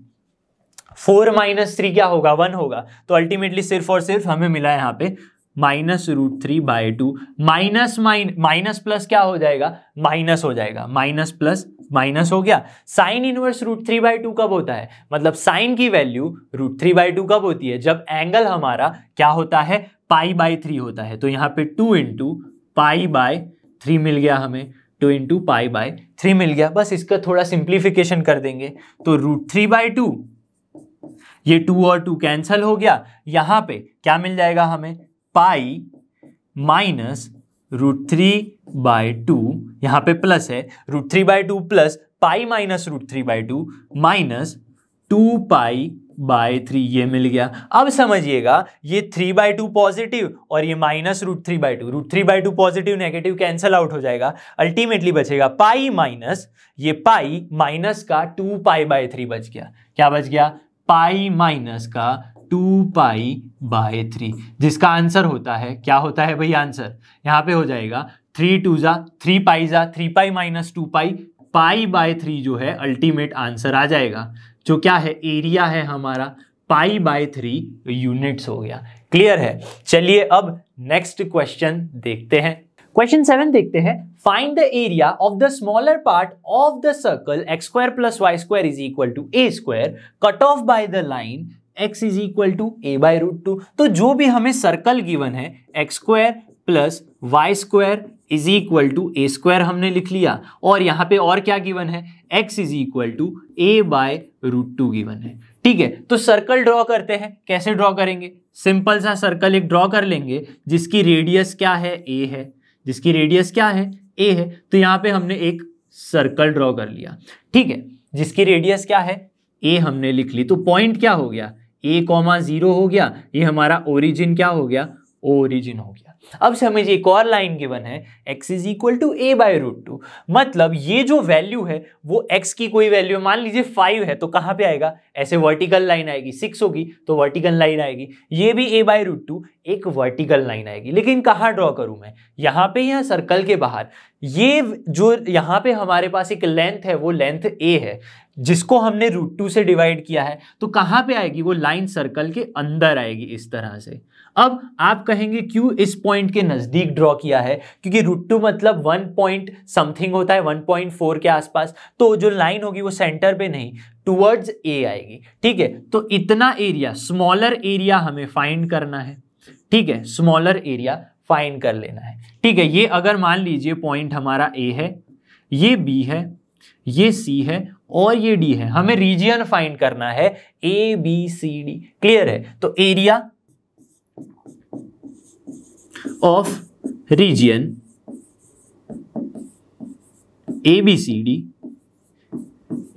Speaker 1: फोर माइनस थ्री क्या होगा वन होगा तो अल्टीमेटली सिर्फ और सिर्फ हमें मिला यहां पे minus root three by two minus mine minus plus क्या हो जाएगा माइनस हो जाएगा माइनस प्लस माइनस हो गया sine inverse root three by two कब होता है मतलब साइन की value root three by two कब होती है जब एंगल हमारा क्या होता है पाई बाय थ्री होता है तो यहाँ पे two into pi by three मिल गया हमें two into pi by three मिल गया बस इसका थोड़ा सिंप्लीफिकेशन कर देंगे तो रूट थ्री बाई टू ये टू और टू कैंसल हो गया यहां पे क्या मिल जाएगा हमें pi minus root three by two यहां पे प्लस है root three by two plus pi minus root three by two minus two pi by three ये मिल गया अब समझिएगा ये थ्री बाई टू पॉजिटिव और ये minus root three by two root three by two positive negative cancel out हो जाएगा ultimately बचेगा पाई माइनस ये पाई माइनस का टू पाई बाई थ्री बच गया क्या बच गया पाई माइनस का टू पाई बाय थ्री जिसका आंसर होता है क्या होता है भाई आंसर यहाँ पे हो जाएगा थ्री टू जा थ्री पाई जा three pi minus two pi pi by three जो है अल्टीमेट आंसर आ जाएगा जो क्या है एरिया है हमारा पाई बाय थ्री यूनिट्स हो गया क्लियर है चलिए अब नेक्स्ट क्वेश्चन देखते हैं क्वेश्चन सेवन देखते हैं find the area of the smaller part of the circle x square plus y square is equal to a square cut off by the line x is equal to a by root two तो जो भी हमें circle given है x square plus y square is equal to a square हमने लिख लिया और यहाँ पे और क्या गिवन है x is equal to a by root two given है ठीक है तो सर्कल ड्रॉ करते हैं कैसे ड्रॉ करेंगे सिंपल सा सर्कल एक ड्रॉ कर लेंगे जिसकी रेडियस क्या है ए है जिसकी रेडियस क्या है ए है तो यहाँ पे हमने एक सर्कल ड्रॉ कर लिया ठीक है जिसकी रेडियस क्या है ए हमने लिख ली तो पॉइंट क्या हो गया ए कॉमा जीरो हो गया ये हमारा ओरिजिन क्या हो गया ओरिजिन हो गया अब समझिए एक और लाइन गिवन है x is equal to a by root two मतलब ये जो वैल्यू है वो x की कोई वैल्यू मान लीजिए फाइव है तो कहाँ पे आएगा ऐसे वर्टिकल लाइन आएगी सिक्स होगी तो वर्टिकल लाइन आएगी ये भी ए बाय रूट टू एक वर्टिकल लाइन आएगी लेकिन कहाँ ड्रॉ करूँ मैं यहाँ पे या सर्कल के बाहर ये जो यहाँ पे हमारे पास एक लेंथ है वो लेंथ ए है जिसको हमने रूट टू से डिवाइड किया है तो कहाँ पे आएगी वो लाइन सर्कल के अंदर आएगी इस तरह से अब आप कहेंगे क्यों इस पॉइंट के नज़दीक ड्रॉ किया है क्योंकि रूट टू मतलब वन पॉइंट समथिंग होता है वन पॉइंट फोर के आसपास तो जो लाइन होगी वो सेंटर पे नहीं टूवर्ड्स ए आएगी ठीक है तो इतना एरिया स्मॉलर एरिया हमें फाइंड करना है ठीक है स्मॉलर एरिया फाइन कर लेना है ठीक है ये अगर मान लीजिए पॉइंट हमारा ए है ये बी है ये सी है और ये डी है हमें रीजियन फाइन करना है A B C D clear है तो area of region A B C D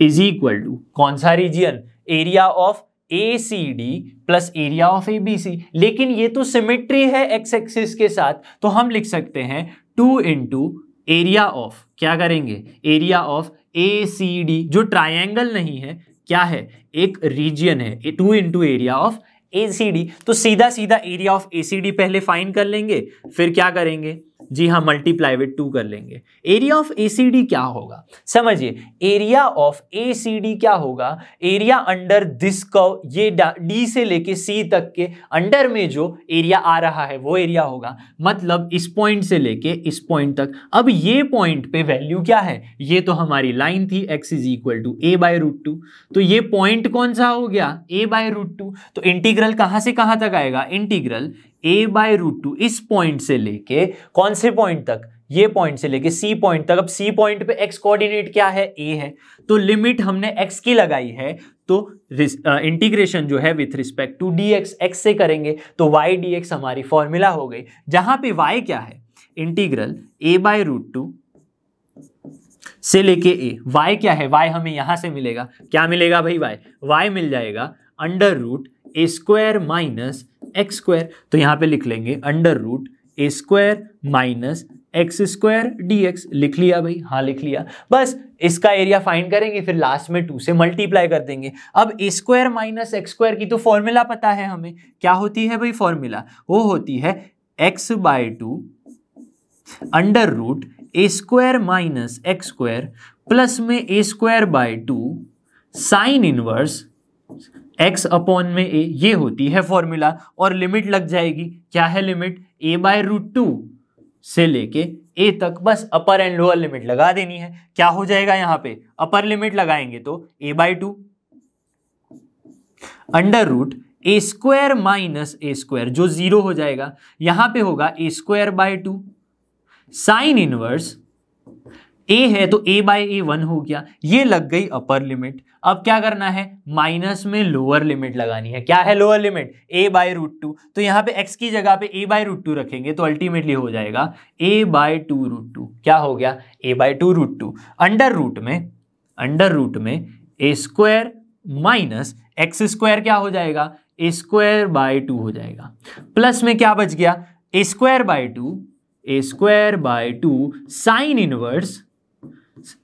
Speaker 1: is equal to कौन सा region area of A C D plus area of A B C लेकिन ये तो सिमेट्री है एक्स एक्सिस के साथ तो हम लिख सकते हैं टू इंटू एरिया ऑफ क्या करेंगे area of A C D जो ट्राइंगल नहीं है क्या है एक रीजियन है two into area of A C D तो सीधा सीधा area of A C D पहले फाइन कर लेंगे फिर क्या करेंगे जी हाँ मल्टीप्लाई विथ टू कर लेंगे area of A C D क्या होगा समझिए area of A C D क्या होगा एरिया अंडर दिस कव ये डी से लेके सी तक के अंडर में जो एरिया आ रहा है वो एरिया होगा मतलब इस पॉइंट से लेके इस पॉइंट तक अब ये पॉइंट पे वैल्यू क्या है ये तो हमारी लाइन थी x is equal to a by root two तो ये पॉइंट कौन सा हो गया ए बाय रूट टू तो इंटीग्रल कहाँ से कहाँ तक आएगा integral a by root two इस पॉइंट से लेके कौन से पॉइंट तक ये पॉइंट से लेके सी पॉइंट तक अब सी पॉइंट पे एक्स कोऑर्डिनेट क्या है ए है तो लिमिट हमने एक्स की लगाई है तो इंटीग्रेशन जो है with respect to d x x से करेंगे तो वाई डी एक्स हमारी फॉर्मूला हो गई जहां पे वाई क्या है integral a by root two से लेके ए वाई क्या है वाई हमें यहां से मिलेगा क्या मिलेगा भाई वाई वाई मिल जाएगा under root a square minus x square तो यहाँ पे लिख लेंगे under root a square minus x square d x लिख लिया भाई हाँ लिख लिया बस इसका एरिया फाइंड करेंगे फिर लास्ट में टू से मल्टीप्लाई कर देंगे अब a square minus x square की तो फॉर्मूला पता है हमें क्या होती है भाई फॉर्मूला वो होती है x by two under root a square minus x square plus में a square by two sine inverse x upon में ए ये होती है फॉर्मूला और लिमिट लग जाएगी क्या है limit a by root two से लेके ए तक बस अपर एंड लोअर लिमिट लगा देनी है क्या हो जाएगा यहां पे अपर लिमिट लगाएंगे तो a by two under root a square minus a square जो जीरो हो जाएगा यहां पे होगा a square by two sine inverse a है तो ए बाय ए वन हो गया ये लग गई अपर लिमिट अब क्या करना है माइनस में लोअर लिमिट लगानी है क्या है lower limit a by root two तो यहाँ पे एक्स की जगह पे ए बाय रूट टू रखेंगे तो अल्टीमेटली हो जाएगा a by two root two क्या हो गया a by two root two under root में अंडर रूट में a square minus x square क्या हो जाएगा ए स्क्वायर बाय टू हो जाएगा प्लस में क्या बच गया a square by two a square by two sine inverse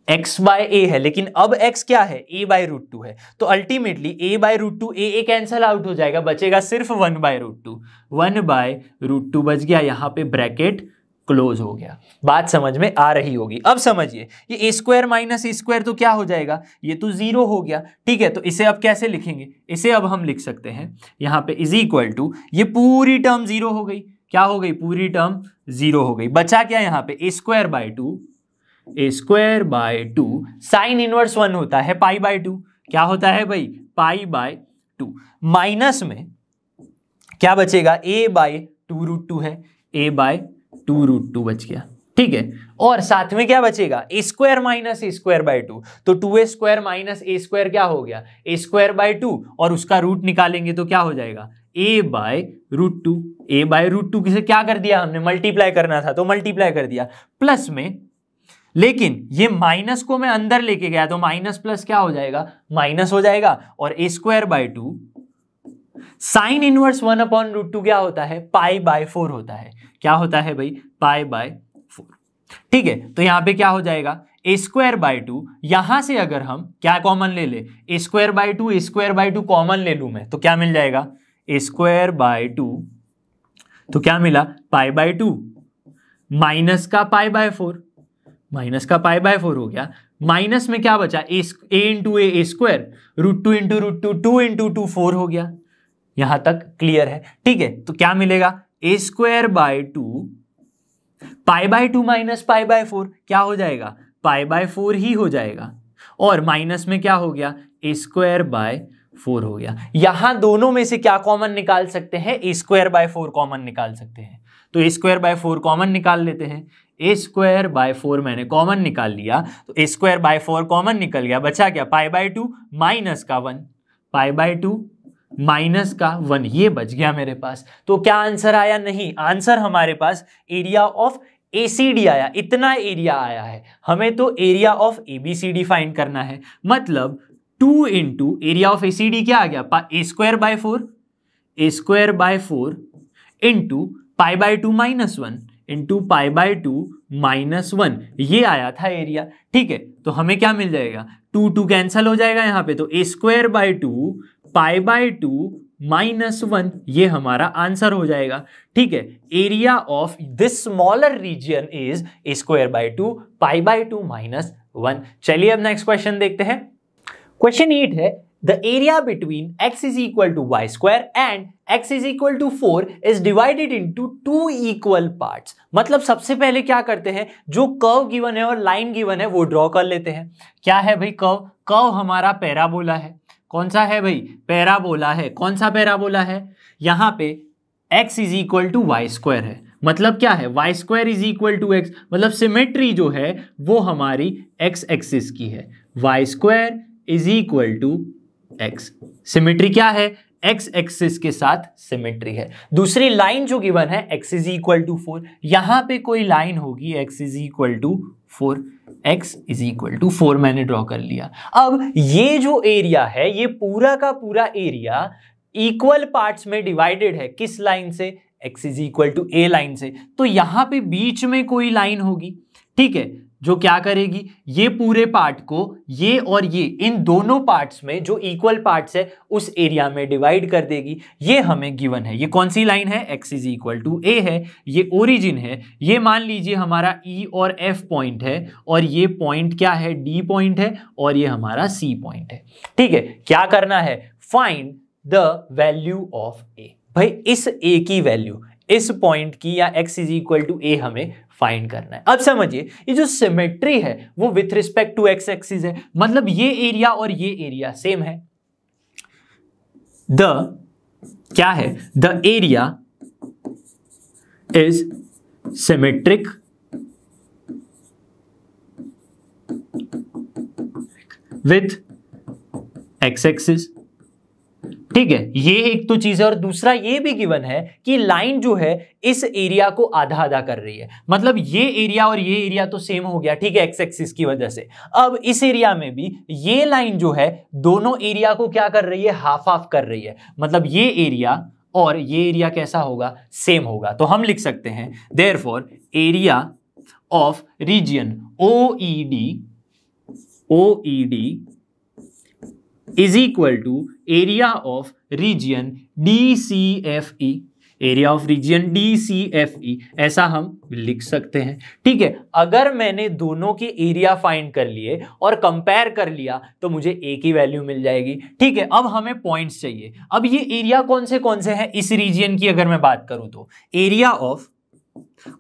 Speaker 1: x by a है लेकिन अब एक्स क्या है ए बाय रूट टू है तो ultimately a by root two a a cancel out हो जाएगा बचेगा सिर्फ one by root two one by root two बच गया यहाँ पे ब्रैकेट क्लोज हो गया बात समझ में आ रही होगी अब समझिए ये a square minus a square तो क्या हो जाएगा ये तो जीरो हो गया ठीक है तो इसे अब कैसे लिखेंगे इसे अब हम लिख सकते हैं यहाँ पे इज इक्वल टू ये पूरी टर्म जीरो हो गई क्या हो गई पूरी टर्म जीरो हो गई बचा क्या यहाँ पे a square by two a square by two sine inverse one होता है पाई बाय टू क्या होता है भाई पाई बाय टू माइनस में क्या बचेगा a by two root two है a by two root two बच गया ठीक है और साथ में क्या बचेगा a square minus a square by two तो two a square minus a square क्या हो गया ए स्क्वायर बाई टू और उसका रूट निकालेंगे तो क्या हो जाएगा a by root two a by root two किसे क्या कर दिया हमने मल्टीप्लाई करना था तो मल्टीप्लाई कर दिया प्लस में लेकिन ये माइनस को मैं अंदर लेके गया तो माइनस प्लस क्या हो जाएगा माइनस हो जाएगा और a square by two sine inverse one upon root two क्या होता है पाई बाय फोर होता है क्या होता है भाई पाई बाय फोर ठीक है तो यहां पे क्या हो जाएगा ए स्क्वायर बाय टू यहां से अगर हम क्या कॉमन ले ले a square by two a square by two common ले लू मैं तो क्या मिल जाएगा ए स्क्वायर बाय टू तो क्या मिला पाई बाय टू माइनस का पाई बाय फोर माइनस का पाई बाय फोर हो गया माइनस में क्या बचा a into a a square root two into root two two into two four हो गया यहां तक क्लियर है ठीक है तो क्या मिलेगा a square by two pi by two minus pi by four क्या हो जाएगा पाई बाय फोर ही हो जाएगा और माइनस में क्या हो गया ए स्क्वायर बाय फोर हो गया यहां दोनों में से क्या कॉमन निकाल सकते हैं a square by four common निकाल सकते हैं तो a square by four common निकाल लेते हैं ए स्क्वायर बाय फोर मैंने कॉमन निकाल लिया तो a square by four common निकल गया बचा क्या पाई बाय टू माइनस का one pi by two minus का वन ये बच गया मेरे पास तो क्या आंसर आया नहीं आंसर हमारे पास एरिया ऑफ एसीडी आया इतना एरिया आया है हमें तो एरिया ऑफ एबीसीडी फाइंड करना है मतलब two into area of ACD क्या आ गया a square by four a square by four into pi by two minus one into pi by two minus one ये आया था एरिया ठीक है तो हमें क्या मिल जाएगा टू टू कैंसल हो जाएगा यहाँ पे तो a square by two pi by two minus one ये हमारा आंसर हो जाएगा ठीक है area of this smaller region is a square by two pi by two minus one चलिए अब नेक्स्ट क्वेश्चन देखते हैं क्वेश्चन एट है The area between x is equal to y square and x is equal to 4 is divided into two equal parts. मतलब सबसे पहले क्या करते हैं जो कर्व गिवन है और लाइन गिवन है वो ड्रॉ कर लेते हैं क्या है भाई कर्व कर्व हमारा पैराबोला है कौन सा है भाई पैराबोला है कौन सा पैराबोला है यहाँ पे x is equal to y square है मतलब क्या है y square is equal to x मतलब सिमेट्री जो है वो हमारी एक्स एक्सिस की है y square is equal to x symmetry क्या है एक्स एक्सिस के साथ सिमेट्री है दूसरी लाइन जो गिवन है x is equal to four यहां पे कोई लाइन होगी x is equal to four x is equal to four मैंने ड्रॉ कर लिया अब ये जो एरिया है ये पूरा का पूरा एरिया इक्वल पार्ट्स में डिवाइडेड है किस लाइन से x is equal to a line से तो यहां पे बीच में कोई लाइन होगी ठीक है जो क्या करेगी ये पूरे पार्ट को ये और ये इन दोनों पार्ट्स में जो इक्वल पार्ट्स है उस एरिया में डिवाइड कर देगी ये हमें गिवन है ये कौन सी लाइन है x is equal to a है ये ओरिजिन है ये मान लीजिए हमारा ई e और एफ पॉइंट है और ये पॉइंट क्या है डी पॉइंट है और ये हमारा सी पॉइंट है ठीक है क्या करना है find the value of a भाई इस ए की वैल्यू इस पॉइंट की या x is equal to a हमें फाइंड करना है अब समझिए ये जो सिमेट्री है वो with respect to x axis है मतलब ये एरिया और ये एरिया सेम है द क्या है the area is symmetric with x axis ठीक है ये एक तो चीज है और दूसरा ये भी गिवन है कि लाइन जो है इस एरिया को आधा आधा कर रही है मतलब ये एरिया और ये एरिया तो सेम हो गया ठीक है एक्स एक्सिस की वजह से अब इस एरिया में भी ये लाइन जो है दोनों एरिया को क्या कर रही है हाफ हाफ कर रही है मतलब ये एरिया और ये एरिया कैसा होगा सेम होगा तो हम लिख सकते हैं therefore area of region O E D O E D is equal to area of region D C F E area of region D C F E ऐसा हम लिख सकते हैं ठीक है अगर मैंने दोनों के एरिया फाइंड कर लिए और कंपेयर कर लिया तो मुझे एक ही वैल्यू मिल जाएगी ठीक है अब हमें पॉइंट्स चाहिए अब ये एरिया कौन से कौन से हैं इस रीजियन की अगर मैं बात करूँ तो एरिया ऑफ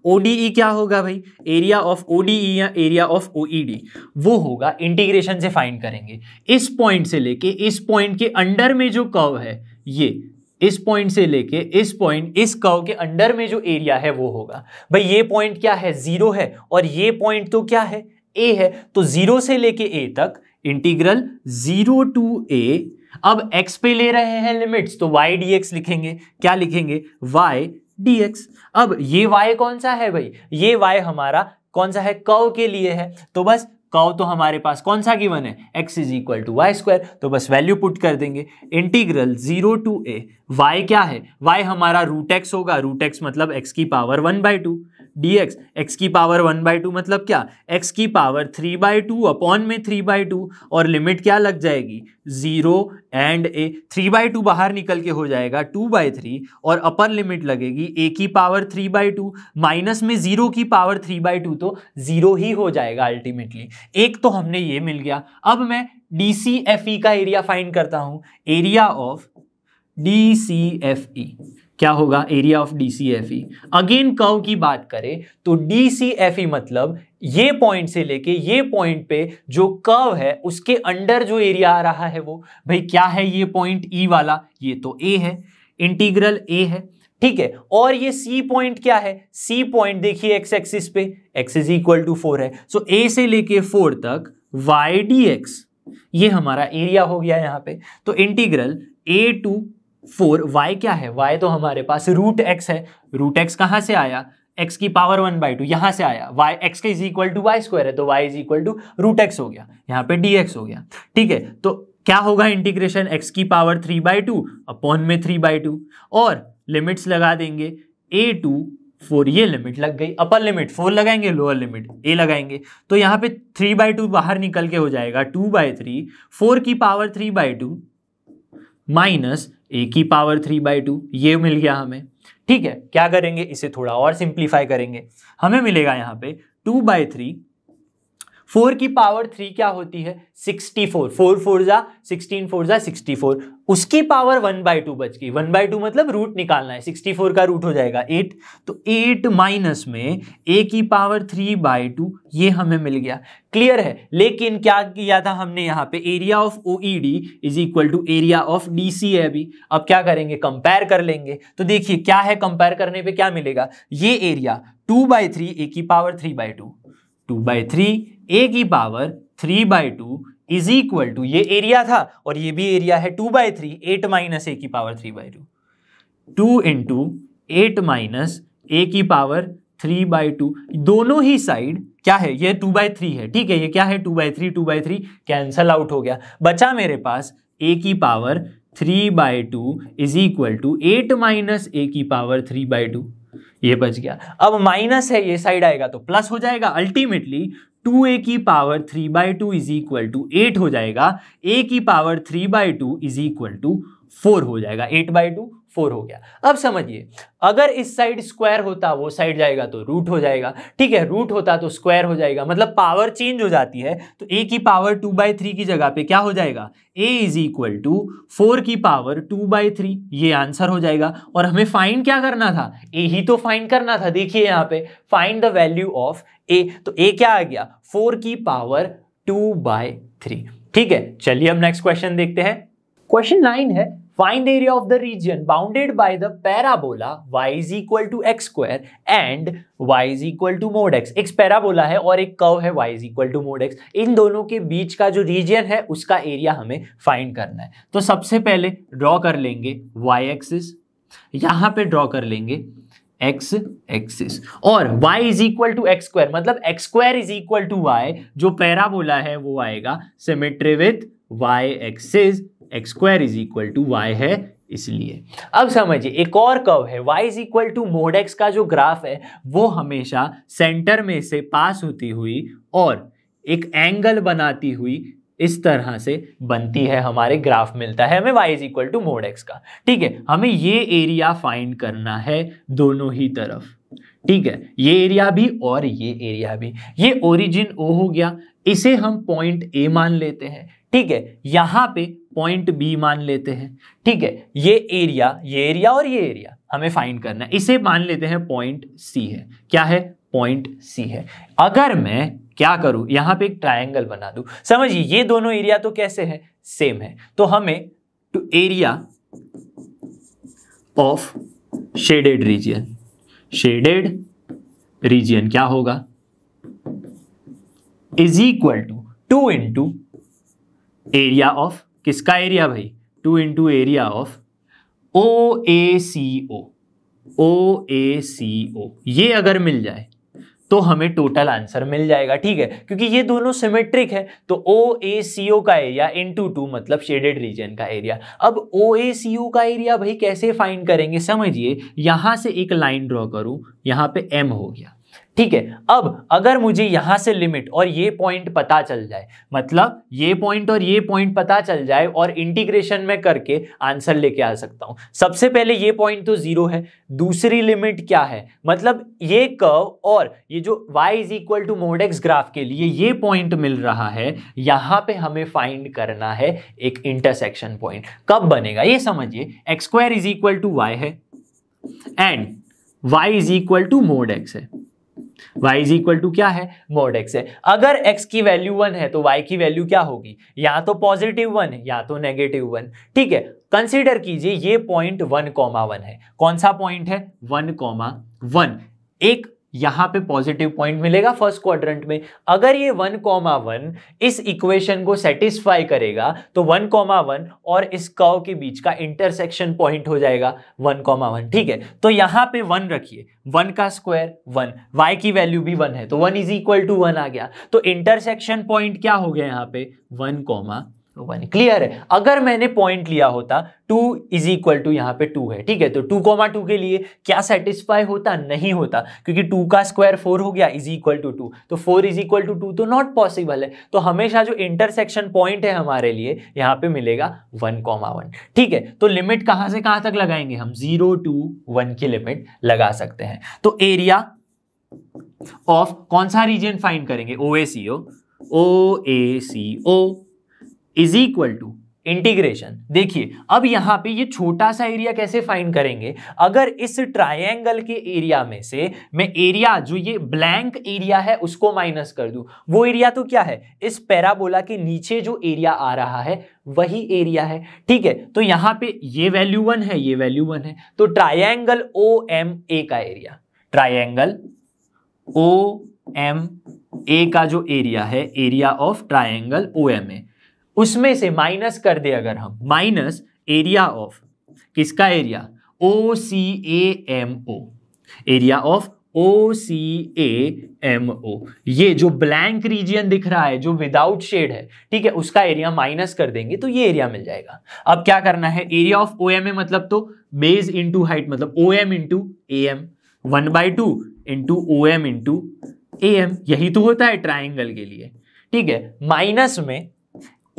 Speaker 1: ODE क्या होगा भाई एरिया ऑफ ODE या एरिया ऑफ OED वो होगा इंटीग्रेशन से फाइंड करेंगे इस पॉइंट से लेके इस पॉइंट के अंडर में जो कर्व है ये इस पॉइंट से लेके इस पॉइंट इस कर्व के अंडर में जो एरिया है वो होगा भाई ये पॉइंट क्या है जीरो है और ये पॉइंट तो क्या है ए है तो जीरो से लेके ए तक इंटीग्रल जीरो टू ए अब एक्स पे ले रहे हैं लिमिट्स तो वाई डी एक्स लिखेंगे क्या लिखेंगे वाई dx अब ये y कौन सा है भाई ये y हमारा कौन सा है कव के लिए है तो बस कव तो हमारे पास कौन सा गिवन है x is equal to y square तो बस वैल्यू पुट कर देंगे integral zero to a y क्या है y हमारा रूट एक्स होगा रूट एक्स मतलब x की power one by two d x x की पावर वन बाई टू मतलब क्या एक्स की power three by two upon में थ्री बाई टू और लिमिट क्या लग जाएगी zero and a three by two बाहर निकल के हो जाएगा टू बाई थ्री और अपर लिमिट लगेगी ए की power three by two minus में ज़ीरो की पावर थ्री बाई टू तो ज़ीरो ही हो जाएगा अल्टीमेटली एक तो हमने ये मिल गया अब मैं डी सी एफ ई का एरिया फाइंड करता हूँ area of D C F E क्या होगा area of D C F E again curve की बात करें तो डी सी एफ ई मतलब ये पॉइंट से लेके ये पॉइंट पे जो कर्व है उसके अंडर जो एरिया आ रहा है वो भाई क्या है ये पॉइंट ई e वाला ये तो ए है इंटीग्रल ए है ठीक है और ये सी पॉइंट क्या है सी पॉइंट देखिए एक्स एक्सिस पे x is equal to four है सो ए से लेके फोर तक वाई डी एक्स ये हमारा एरिया हो गया यहाँ पे तो integral a to four y क्या है वाई तो हमारे पास रूट एक्स है रूट एक्स कहाँ से आया एक्स की पावर वन बाई टू यहाँ से आया वाई एक्स का is equal to y square है तो y is equal to root x हो गया यहाँ पे डी एक्स हो गया ठीक है तो क्या होगा इंटीग्रेशन एक्स की power three by two upon में थ्री बाई टू और लिमिट्स लगा देंगे ए टू फोर ये लिमिट लग गई अपर लिमिट फोर लगाएंगे लोअर लिमिट ए लगाएंगे तो यहाँ पे थ्री बाई टू बाहर निकल के हो जाएगा टू बाई थ्री फोर की power three by two minus a की पावर थ्री बाई टू ये मिल गया हमें ठीक है क्या करेंगे इसे थोड़ा और सिंप्लीफाई करेंगे हमें मिलेगा यहाँ पे टू बाई थ्री फोर की पावर थ्री क्या होती है सिक्सटी फोर फोर फोर जा सिक्सटीन फोर जा सिक्सटी फोर उसकी पावर वन बाई टू बच गई वन बाई टू मतलब रूट निकालना है सिक्सटी फोर का रूट हो जाएगा एट तो एट माइनस में ए की पावर थ्री बाई टू ये हमें मिल गया क्लियर है लेकिन क्या किया था हमने यहाँ पे area of O E D is equal to area of D C है अभी अब क्या करेंगे कंपेयर कर लेंगे तो देखिए क्या है कंपेयर करने पे क्या मिलेगा ये area two by three a की power three by two two by three a की power three by two is equal to ये एरिया था और ये भी एरिया है two by three eight minus a की power three by two two into eight minus a की power three by to दोनों ही साइड क्या है ये टू बाई थ्री है ठीक है ये क्या है two by three two by three cancel out हो गया बचा मेरे पास ए की power three by two is equal to eight minus a की पावर थ्री बाई टू ये बच गया अब माइनस है ये साइड आएगा तो प्लस हो जाएगा अल्टीमेटली टू ए की power three by two is equal to eight हो जाएगा ए की power three by two is equal to four हो जाएगा एट बाई टू फोर हो गया अब समझिए अगर इस साइड स्क्वायर होता वो साइड जाएगा तो रूट हो जाएगा ठीक है रूट होता तो स्क्वायर हो जाएगा मतलब पावर चेंज हो जाती है तो ए की पावर टू बाई थ्री की जगह पे क्या हो जाएगा a is equal to four की पावर टू बाई थ्री ये आंसर हो जाएगा और हमें फाइंड क्या करना था ए ही तो फाइंड करना था देखिए यहाँ पे find the value of a तो ए क्या आ गया फोर की पावर टू बाय थ्री ठीक है चलिए हम नेक्स्ट क्वेश्चन देखते हैं क्वेश्चन नाइन है Find the area of the region bounded by the parabola y is equal to x square and y is equal to mod x एक parabola है और एक कर्व है y is equal to mod x इन दोनों के बीच का जो रीजन है उसका एरिया हमें फाइंड करना है तो सबसे पहले ड्रॉ कर लेंगे y एक्सिस यहां पे ड्रॉ कर लेंगे x एक्सिस और y is equal to x square मतलब x square is equal to y जो पैराबोला है वो आएगा symmetry with y axis x square is equal to y है इसलिए अब समझिए एक और कर्व है y is equal to mod x का जो ग्राफ है वो हमेशा सेंटर में से पास होती हुई और एक एंगल बनाती हुई इस तरह से बनती है हमारे ग्राफ मिलता है हमें y is equal to mod x का ठीक है हमें ये एरिया फाइंड करना है दोनों ही तरफ ठीक है ये एरिया भी और ये एरिया भी ये ओरिजिन ओ हो गया इसे हम पॉइंट ए मान लेते हैं ठीक है यहां पे पॉइंट बी मान लेते हैं ठीक है ये एरिया ये एरिया और ये एरिया हमें फाइंड करना है इसे मान लेते हैं पॉइंट सी है क्या है पॉइंट सी है अगर मैं क्या करूं यहां पे एक ट्रायंगल बना दू समझिए ये दोनों एरिया तो कैसे है सेम है तो हमें two area of shaded region shaded region क्या होगा is equal to two into area of किसका एरिया भाई two into area of O A C O O A C O ये अगर मिल जाए तो हमें टोटल आंसर मिल जाएगा ठीक है क्योंकि ये दोनों सिमेट्रिक है तो ओ ए सी ओ का एरिया इन टू टू मतलब शेडेड रीजन का एरिया अब ओ ए सी ओ का एरिया भाई कैसे फाइंड करेंगे समझिए यहाँ से एक लाइन ड्रॉ करूँ यहाँ पे एम हो गया ठीक है अब अगर मुझे यहां से लिमिट और ये पॉइंट पता चल जाए मतलब ये पॉइंट और ये पॉइंट पता चल जाए और इंटीग्रेशन में करके आंसर लेके आ सकता हूं सबसे पहले ये पॉइंट तो जीरो है दूसरी लिमिट क्या है मतलब ये कर्व और ये जो y is equal to mod x graph के लिए ये पॉइंट मिल रहा है यहां पे हमें फाइंड करना है एक इंटरसेक्शन पॉइंट कब बनेगा ये समझिए x square is equal to y है and y is equal to mod x है वाई इज इक्वल टू क्या है मोड एक्स है अगर एक्स की वैल्यू वन है तो वाई की वैल्यू क्या होगी या तो पॉजिटिव वन या तो नेगेटिव वन ठीक है कंसिडर कीजिए ये पॉइंट वन कॉमा वन है कौन सा पॉइंट है वन कॉमा वन एक यहां पे पॉजिटिव पॉइंट मिलेगा फर्स्ट क्वाड्रेंट में अगर ये वन कॉमा वन इस इक्वेशन को सेटिस्फाई करेगा तो वन कॉमा वन और इस कर्व के बीच का इंटरसेक्शन पॉइंट हो जाएगा वन कॉमा वन ठीक है तो यहां पे वन रखिए वन का स्क्वायर वन वाई की वैल्यू भी वन है तो one is equal to one आ गया तो इंटरसेक्शन पॉइंट क्या हो गया यहां पे वन कॉमा वन तो क्लियर है अगर मैंने पॉइंट लिया होता टू इज इक्वल टू यहाँ पे टू है ठीक है तो टू कॉमा टू के लिए क्या सेटिस्फाई होता नहीं होता क्योंकि टू का स्क्वायर फोर हो गया इज इक्वल टू टू तो four is equal to two तो नॉट पॉसिबल है तो हमेशा जो इंटरसेक्शन पॉइंट है हमारे लिए यहाँ पे मिलेगा वन कॉमा वन ठीक है तो लिमिट कहाँ से कहाँ तक लगाएंगे हम जीरो टू वन की लिमिट लगा सकते हैं तो एरिया ऑफ कौन सा रीजन फाइंड करेंगे O A C O O A C O is equal to integration देखिए अब यहां पे ये छोटा सा एरिया कैसे फाइंड करेंगे अगर इस ट्रायंगल के एरिया में से मैं एरिया जो ये ब्लैंक एरिया है उसको माइनस कर दूं वो एरिया तो क्या है इस पैराबोला के नीचे जो एरिया आ रहा है वही एरिया है ठीक है तो यहां पे ये वैल्यू वन है ये वैल्यू वन है तो ट्राइंगल ओ एम ए का area triangle O M A का जो एरिया है area of triangle O M A उसमें से माइनस कर दे अगर हम माइनस एरिया ऑफ किसका area O C A M O area of O C A M O ये जो ब्लैंक रीजियन दिख रहा है जो विदाउट शेड है ठीक है उसका एरिया माइनस कर देंगे तो ये एरिया मिल जाएगा अब क्या करना है area of O M A मतलब तो बेस इंटू हाइट मतलब O M into A M one by two into O M into A M यही तो होता है ट्राइंगल के लिए ठीक है माइनस में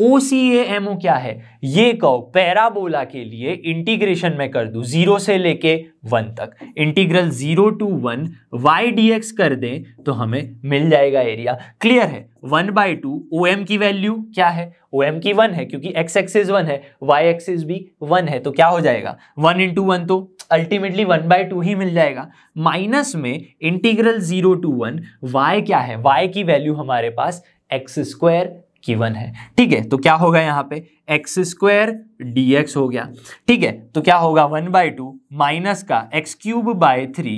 Speaker 1: ओ सी एम ओ क्या है ये कहो पैराबोला के लिए इंटीग्रेशन में कर दू जीरो से लेके वन तक integral zero to one y d x कर दें तो हमें मिल जाएगा एरिया क्लियर है one by two O M की वैल्यू क्या है ओ एम की वन है क्योंकि एक्स एक्सिस वन है वाई एक्सिस भी वन है तो क्या हो जाएगा वन इंटू वन तो अल्टीमेटली वन बाई टू ही मिल जाएगा माइनस में integral zero to one y क्या है वाई की वैल्यू हमारे पास एक्स स्क्वायर गिवन है ठीक है तो क्या होगा यहाँ पे एक्स स्क्वायर डी एक्स हो गया ठीक है तो क्या होगा वन बाई टू माइनस का x cube by three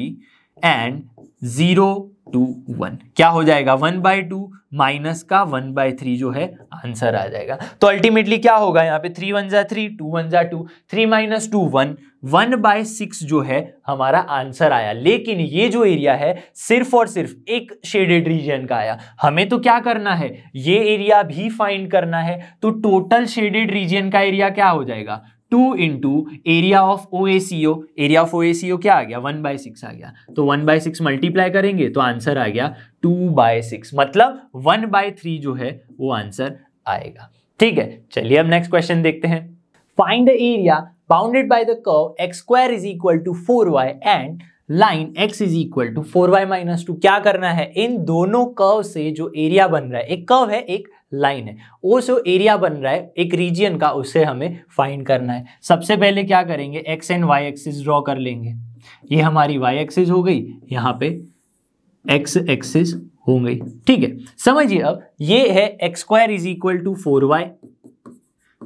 Speaker 1: and zero to one क्या हो जाएगा वन बाय टू माइनस का वन बाय थ्री जो है आंसर आ जाएगा तो अल्टीमेटली क्या होगा यहाँ पे थ्री वन जा थ्री टू वन जा two three minus two one one by six जो है हमारा आंसर आया लेकिन ये जो एरिया है सिर्फ और सिर्फ एक शेडेड रीजन का आया हमें तो क्या करना है ये एरिया भी फाइंड करना है तो टोटल शेडेड रीजन का एरिया क्या हो जाएगा two into area of O A C O area of O A C O क्या आ गया वन बाय सिक्स आ गया तो वन बाय सिक्स मल्टीप्लाई करेंगे तो आंसर आ गया टू बाय सिक्स मतलब वन बाय थ्री जो है वो आंसर आएगा ठीक है चलिए अब नेक्स्ट क्वेश्चन देखते हैं find the area bounded by the curve x square is equal to 4y and line x is equal to four y minus two क्या करना है इन दोनों कर्व से जो एरिया बन रहा है एक कर्व है एक लाइन है वो जो एरिया बन रहा है एक रीजियन का उसे हमें फाइंड करना है सबसे पहले क्या करेंगे x and y axis draw कर लेंगे ये हमारी y एक्सिस हो गई यहाँ पे x एक्सिस हो गई ठीक है समझिए अब ये है x square is equal to four y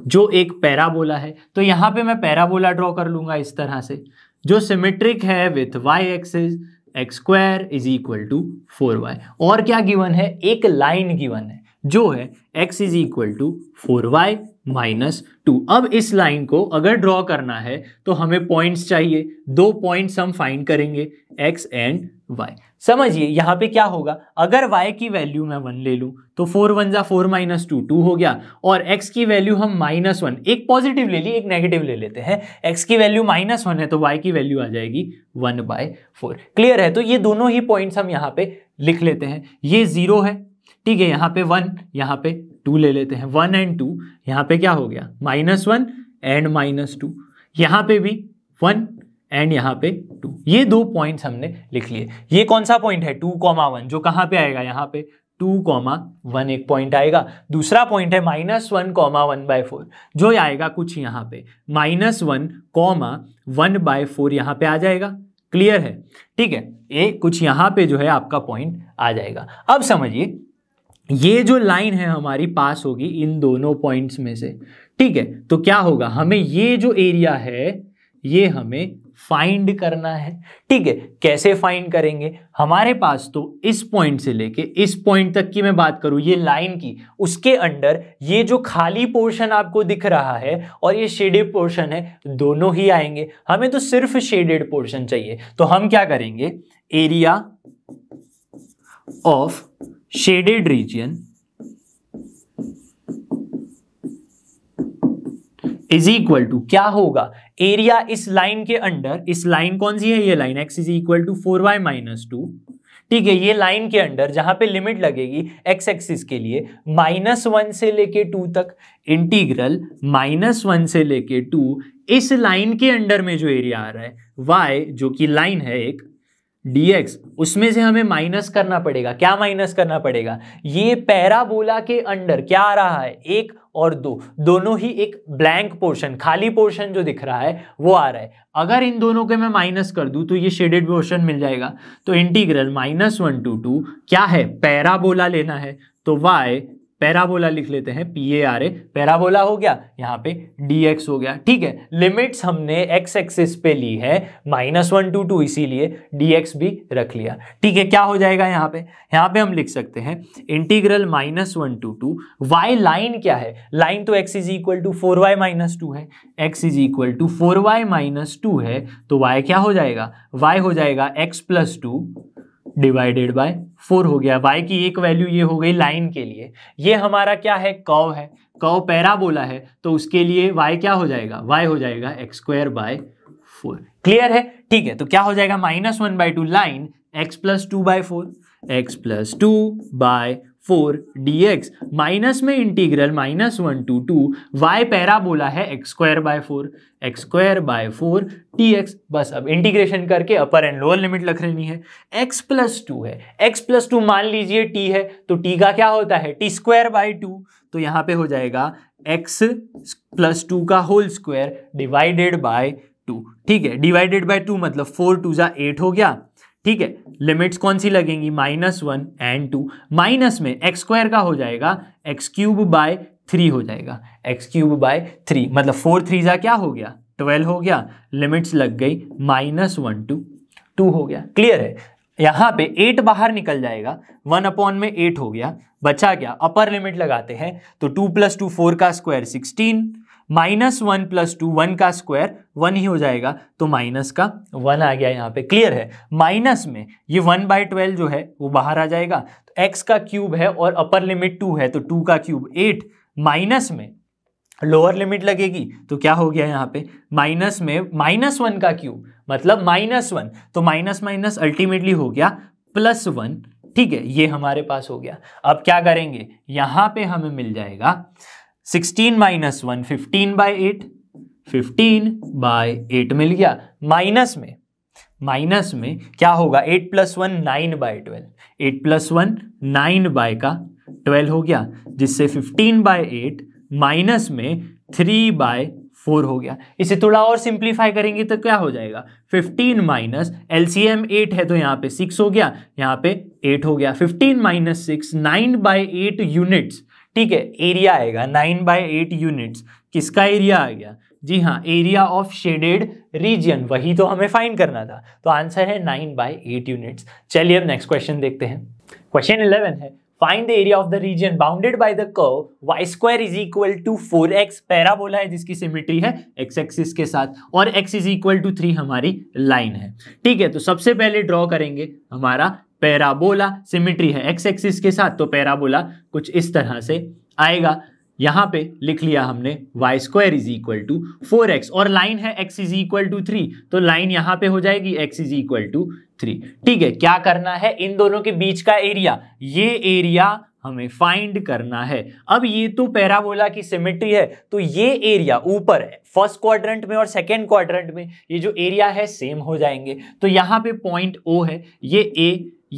Speaker 1: जो एक पैराबोला है तो यहाँ पे मैं पैराबोला ड्रॉ कर लूंगा इस तरह से जो सिमेट्रिक है with y axes x square is equal to four y और क्या गिवन है एक लाइन गिवन है जो है x is equal to four y minus two अब इस लाइन को अगर ड्रॉ करना है तो हमें पॉइंट्स चाहिए दो पॉइंट्स हम फाइंड करेंगे x एंड y समझिए यहाँ पे क्या होगा अगर y की वैल्यू मैं वन ले लूँ तो फोर वन ज़ा फोर माइनस टू टू हो गया और x की वैल्यू हम माइनस वन एक पॉजिटिव ले ली एक नेगेटिव ले लेते हैं x की वैल्यू माइनस वन है तो y की वैल्यू आ जाएगी वन बाय फोर क्लियर है तो ये दोनों ही पॉइंट्स हम यहाँ पे लिख लेते हैं ये ज़ीरो है ठीक है यहाँ पे वन यहाँ पे टू ले लेते हैं वन एंड टू यहाँ पे क्या हो गया minus one and minus two यहाँ पे भी वन एंड यहाँ पे टू ये दो पॉइंट्स हमने लिख लिए ये कौन सा पॉइंट है टू कॉमा वन जो कहाँ पे आएगा यहाँ पे टू कॉमा वन एक पॉइंट आएगा दूसरा पॉइंट है minus one comma one by four जो आएगा कुछ यहाँ पे minus one comma one by four यहाँ पे आ जाएगा क्लियर है ठीक है ये कुछ यहाँ पे जो है आपका पॉइंट आ जाएगा अब समझिए ये जो लाइन है हमारी पास होगी इन दोनों पॉइंट्स में से ठीक है तो क्या होगा हमें ये जो एरिया है ये हमें फाइंड करना है ठीक है कैसे फाइंड करेंगे हमारे पास तो इस पॉइंट से लेके इस पॉइंट तक की मैं बात करूं ये लाइन की उसके अंडर ये जो खाली पोर्शन आपको दिख रहा है और ये शेडेड पोर्शन है दोनों ही आएंगे हमें तो सिर्फ शेडेड पोर्शन चाहिए तो हम क्या करेंगे area of shaded region is equal to क्या होगा एरिया इस लाइन के अंडर इस लाइन कौन सी है ये line x is equal to four y minus two ठीक है ये लाइन के अंडर जहां पे लिमिट लगेगी एक्स एक्सिस के लिए माइनस वन से लेके टू तक इंटीग्रल माइनस वन से लेके टू इस लाइन के अंडर में जो एरिया आ रहा है वाई जो कि लाइन है एक dx उसमें से हमें माइनस करना पड़ेगा क्या माइनस करना पड़ेगा ये पैराबोला के अंडर क्या आ रहा है एक और दो दोनों ही एक ब्लैंक पोर्शन खाली पोर्शन जो दिख रहा है वो आ रहा है अगर इन दोनों के मैं माइनस कर दूं तो ये शेडेड पोर्शन मिल जाएगा तो integral minus one to two क्या है पैराबोला लेना है तो वाई पैराबोला लिख लेते हैं P A R A parabola हो गया यहाँ पे डी एक्स हो गया ठीक है लिमिट्स हमने एक्स एक्सिस पे ली है माइनस वन टू टू इसीलिए डी एक्स भी रख लिया ठीक है क्या हो जाएगा यहाँ पे यहाँ पे हम लिख सकते हैं integral minus one to two y line क्या है लाइन तो x is equal to four y minus two है x is equal to four y minus two है तो वाई क्या हो जाएगा वाई हो जाएगा x plus two divided by four हो गया वाई की एक वैल्यू ये हो गई लाइन के लिए ये हमारा क्या है कव है कव पैराबोला है तो उसके लिए वाई क्या हो जाएगा वाई हो जाएगा x square by four clear है ठीक है तो क्या हो जाएगा minus one by two line x plus two by four x plus two by four d x minus में integral minus one to two y parabola है x square by four x square by four d x बस अब integration करके अपर and lower limit लख लेनी है x plus two है x plus two मान लीजिए टी है तो टी का क्या होता है टी स्क्वायर बाय टू तो यहाँ पे हो जाएगा एक्स प्लस टू का whole square divided by two ठीक है डिवाइडेड बाय टू मतलब फोर टू ज़ा एट हो गया ठीक है लिमिट्स कौन सी लगेंगी minus one and two minus में एक्स स्क्वायर का हो जाएगा एक्स क्यूब बाय थ्री हो जाएगा एक्स क्यूब बाय थ्री मतलब फोर थ्री जा क्या हो गया ट्वेल्व हो गया लिमिट्स लग गई माइनस वन टू टू हो गया क्लियर है यहाँ पे एट बाहर निकल जाएगा वन अपॉन में एट हो गया बचा क्या अपर लिमिट लगाते हैं तो टू प्लस टू फोर का square sixteen minus one plus two one का स्क्वायर वन ही हो जाएगा तो माइनस का वन आ गया यहाँ पे क्लियर है माइनस में ये वन बाय ट्वेल्व जो है वो बाहर आ जाएगा तो एक्स का क्यूब है और अपर लिमिट टू है तो टू का क्यूब एट माइनस में लोअर लिमिट लगेगी तो क्या हो गया यहाँ पे माइनस में माइनस वन का क्यूब मतलब माइनस वन तो माइनस माइनस अल्टीमेटली हो गया प्लस वन ठीक है ये हमारे पास हो गया अब क्या करेंगे यहां पे हमें मिल जाएगा sixteen minus one fifteen by eight fifteen by eight मिल गया माइनस में माइनस में क्या होगा eight plus one nine by twelve eight plus one nine by का ट्वेल्व हो गया जिससे फिफ्टीन बाय एट माइनस में थ्री बाय फोर हो गया इसे थोड़ा और सिंप्लीफाई करेंगे तो क्या हो जाएगा fifteen minus L C M eight है तो यहाँ पे सिक्स हो गया यहाँ पे एट हो गया fifteen minus six nine by eight units ठीक है एरिया आएगा नाइन बाय एट यूनिट्स किसका एरिया आ गया जी हाँ एरिया ऑफ शेडेड रीजन वही तो हमें फाइंड करना था तो आंसर है नाइन बाय एट यूनिट्स चलिए अब नेक्स्ट क्वेश्चन देखते हैं क्वेश्चन इलेवन है find the area of the region bounded by the curve y square is equal to four x parabola है जिसकी सिमिट्री है एक्स एक्सिस के साथ और x is equal to three हमारी लाइन है ठीक है तो सबसे पहले ड्रॉ करेंगे हमारा पैराबोला सिमिट्री है एक्स एक्सिस के साथ तो पैराबोला कुछ इस तरह से आएगा यहाँ पे लिख लिया हमने y square is equal to four x और लाइन है x is equal to three तो लाइन यहाँ पे हो जाएगी x is equal to three ठीक है क्या करना है इन दोनों के बीच का एरिया ये एरिया हमें फाइंड करना है अब ये तो पैराबोला की सिमेट्री है तो ये एरिया ऊपर फर्स्ट क्वाड्रेंट में और सेकेंड क्वाड्रेंट में ये जो एरिया है सेम हो जाएंगे तो यहाँ पे पॉइंट ओ है ये ए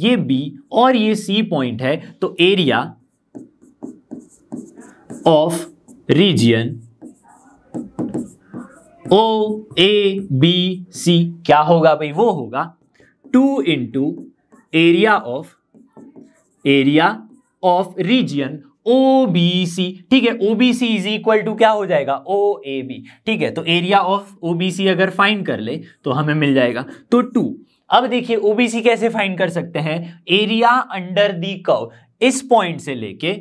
Speaker 1: ये बी और ये सी पॉइंट है तो area of region O A B C क्या होगा भाई वो होगा two into area of area of region O B C ठीक है O B C is equal to क्या हो जाएगा ओ ए बी ठीक है तो area of O B C अगर फाइंड कर ले तो हमें मिल जाएगा तो टू अब देखिए ओबीसी कैसे फाइंड कर सकते हैं एरिया अंडर दी कव इस पॉइंट से लेके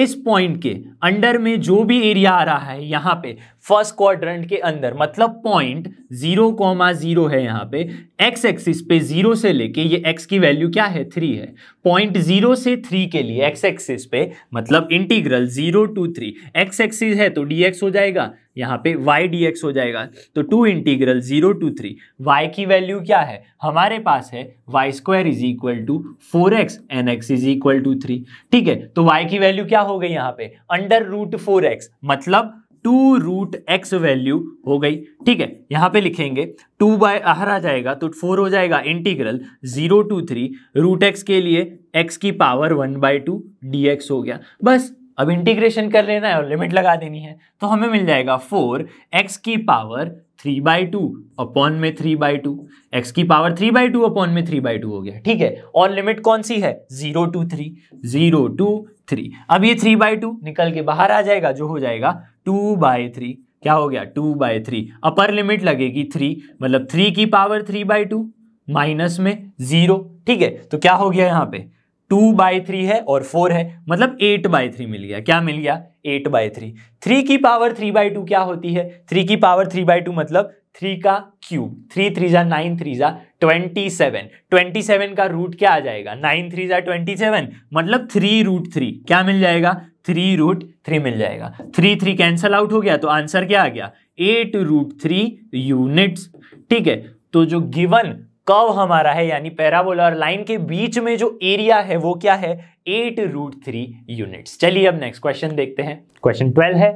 Speaker 1: इस पॉइंट के अंडर में जो भी एरिया आ रहा है यहां पे फर्स्ट क्वाड्रेंट के अंदर मतलब पॉइंट जीरो कॉमा जीरो है यहां पे एक्स एक्सिस पे जीरो से लेके ये एक्स की वैल्यू क्या है थ्री है पॉइंट जीरो से थ्री के लिए एक्स एक्सिस पे मतलब integral zero to three x axis है तो डी एक्स हो जाएगा यहाँ पे वाई डी एक्स हो जाएगा तो two integral zero to three y की वैल्यू क्या है हमारे पास है y square is equal to four x and x is equal to three ठीक है तो वाई की वैल्यू क्या हो गई यहाँ पे अंडर रूट फोर एक्स मतलब टू रूट एक्स वैल्यू हो गई ठीक है यहां पे लिखेंगे टू बाय आहर आ जाएगा तो फोर हो जाएगा integral zero to three root x के लिए एक्स की power one by two d x हो गया बस अब इंटीग्रेशन कर लेना है और लिमिट लगा देनी है तो हमें मिल जाएगा फोर एक्स की power three by two upon में थ्री बाय टू एक्स की power three by two upon में थ्री बाय टू हो गया ठीक है और लिमिट कौन सी है zero to three zero to three अब ये थ्री बाय टू निकल के बाहर आ जाएगा जो हो जाएगा टू बाय थ्री क्या हो गया two by three upper limit लगेगी थ्री मतलब थ्री की power three by two minus में जीरो ठीक है तो क्या हो गया यहाँ पे टू बाई थ्री है और फोर है मतलब एट बाई थ्री मिल गया क्या मिल गया एट बाय थ्री थ्री की पावर थ्री बाई टू क्या होती है थ्री की पावर थ्री बाई टू मतलब थ्री का क्यूब थ्री थ्री जा नाइन थ्री जा ट्वेंटी सेवन ट्वेंटी सेवन का रूट क्या आ जाएगा नाइन थ्री जा ट्वेंटी सेवन मतलब थ्री रूट थ्री क्या मिल जाएगा थ्री रूट थ्री मिल जाएगा थ्री थ्री कैंसल आउट हो गया तो आंसर क्या आ गया एट रूट थ्री यूनिट्स ठीक है तो जो गिवन कव हमारा है यानी पैराबोला और लाइन के बीच में जो एरिया है वो क्या है एट रूट थ्री यूनिट्स चलिए अब नेक्स्ट क्वेश्चन देखते हैं क्वेश्चन ट्वेल्व है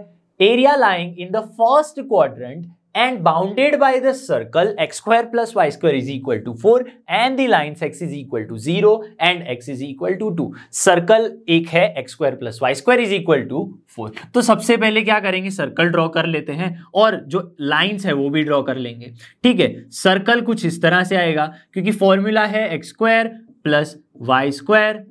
Speaker 1: area lying in the first quadrant and bounded by the circle x square plus y square is equal to 4 and the lines x is equal to 0 and x is equal to 2. Circle एक है x square plus y square is equal to 4. तो सबसे पहले क्या करेंगे circle draw कर लेते हैं और जो लाइंस है वो भी ड्रॉ कर लेंगे ठीक है सर्कल कुछ इस तरह से आएगा क्योंकि फॉर्मूला है x square plus y square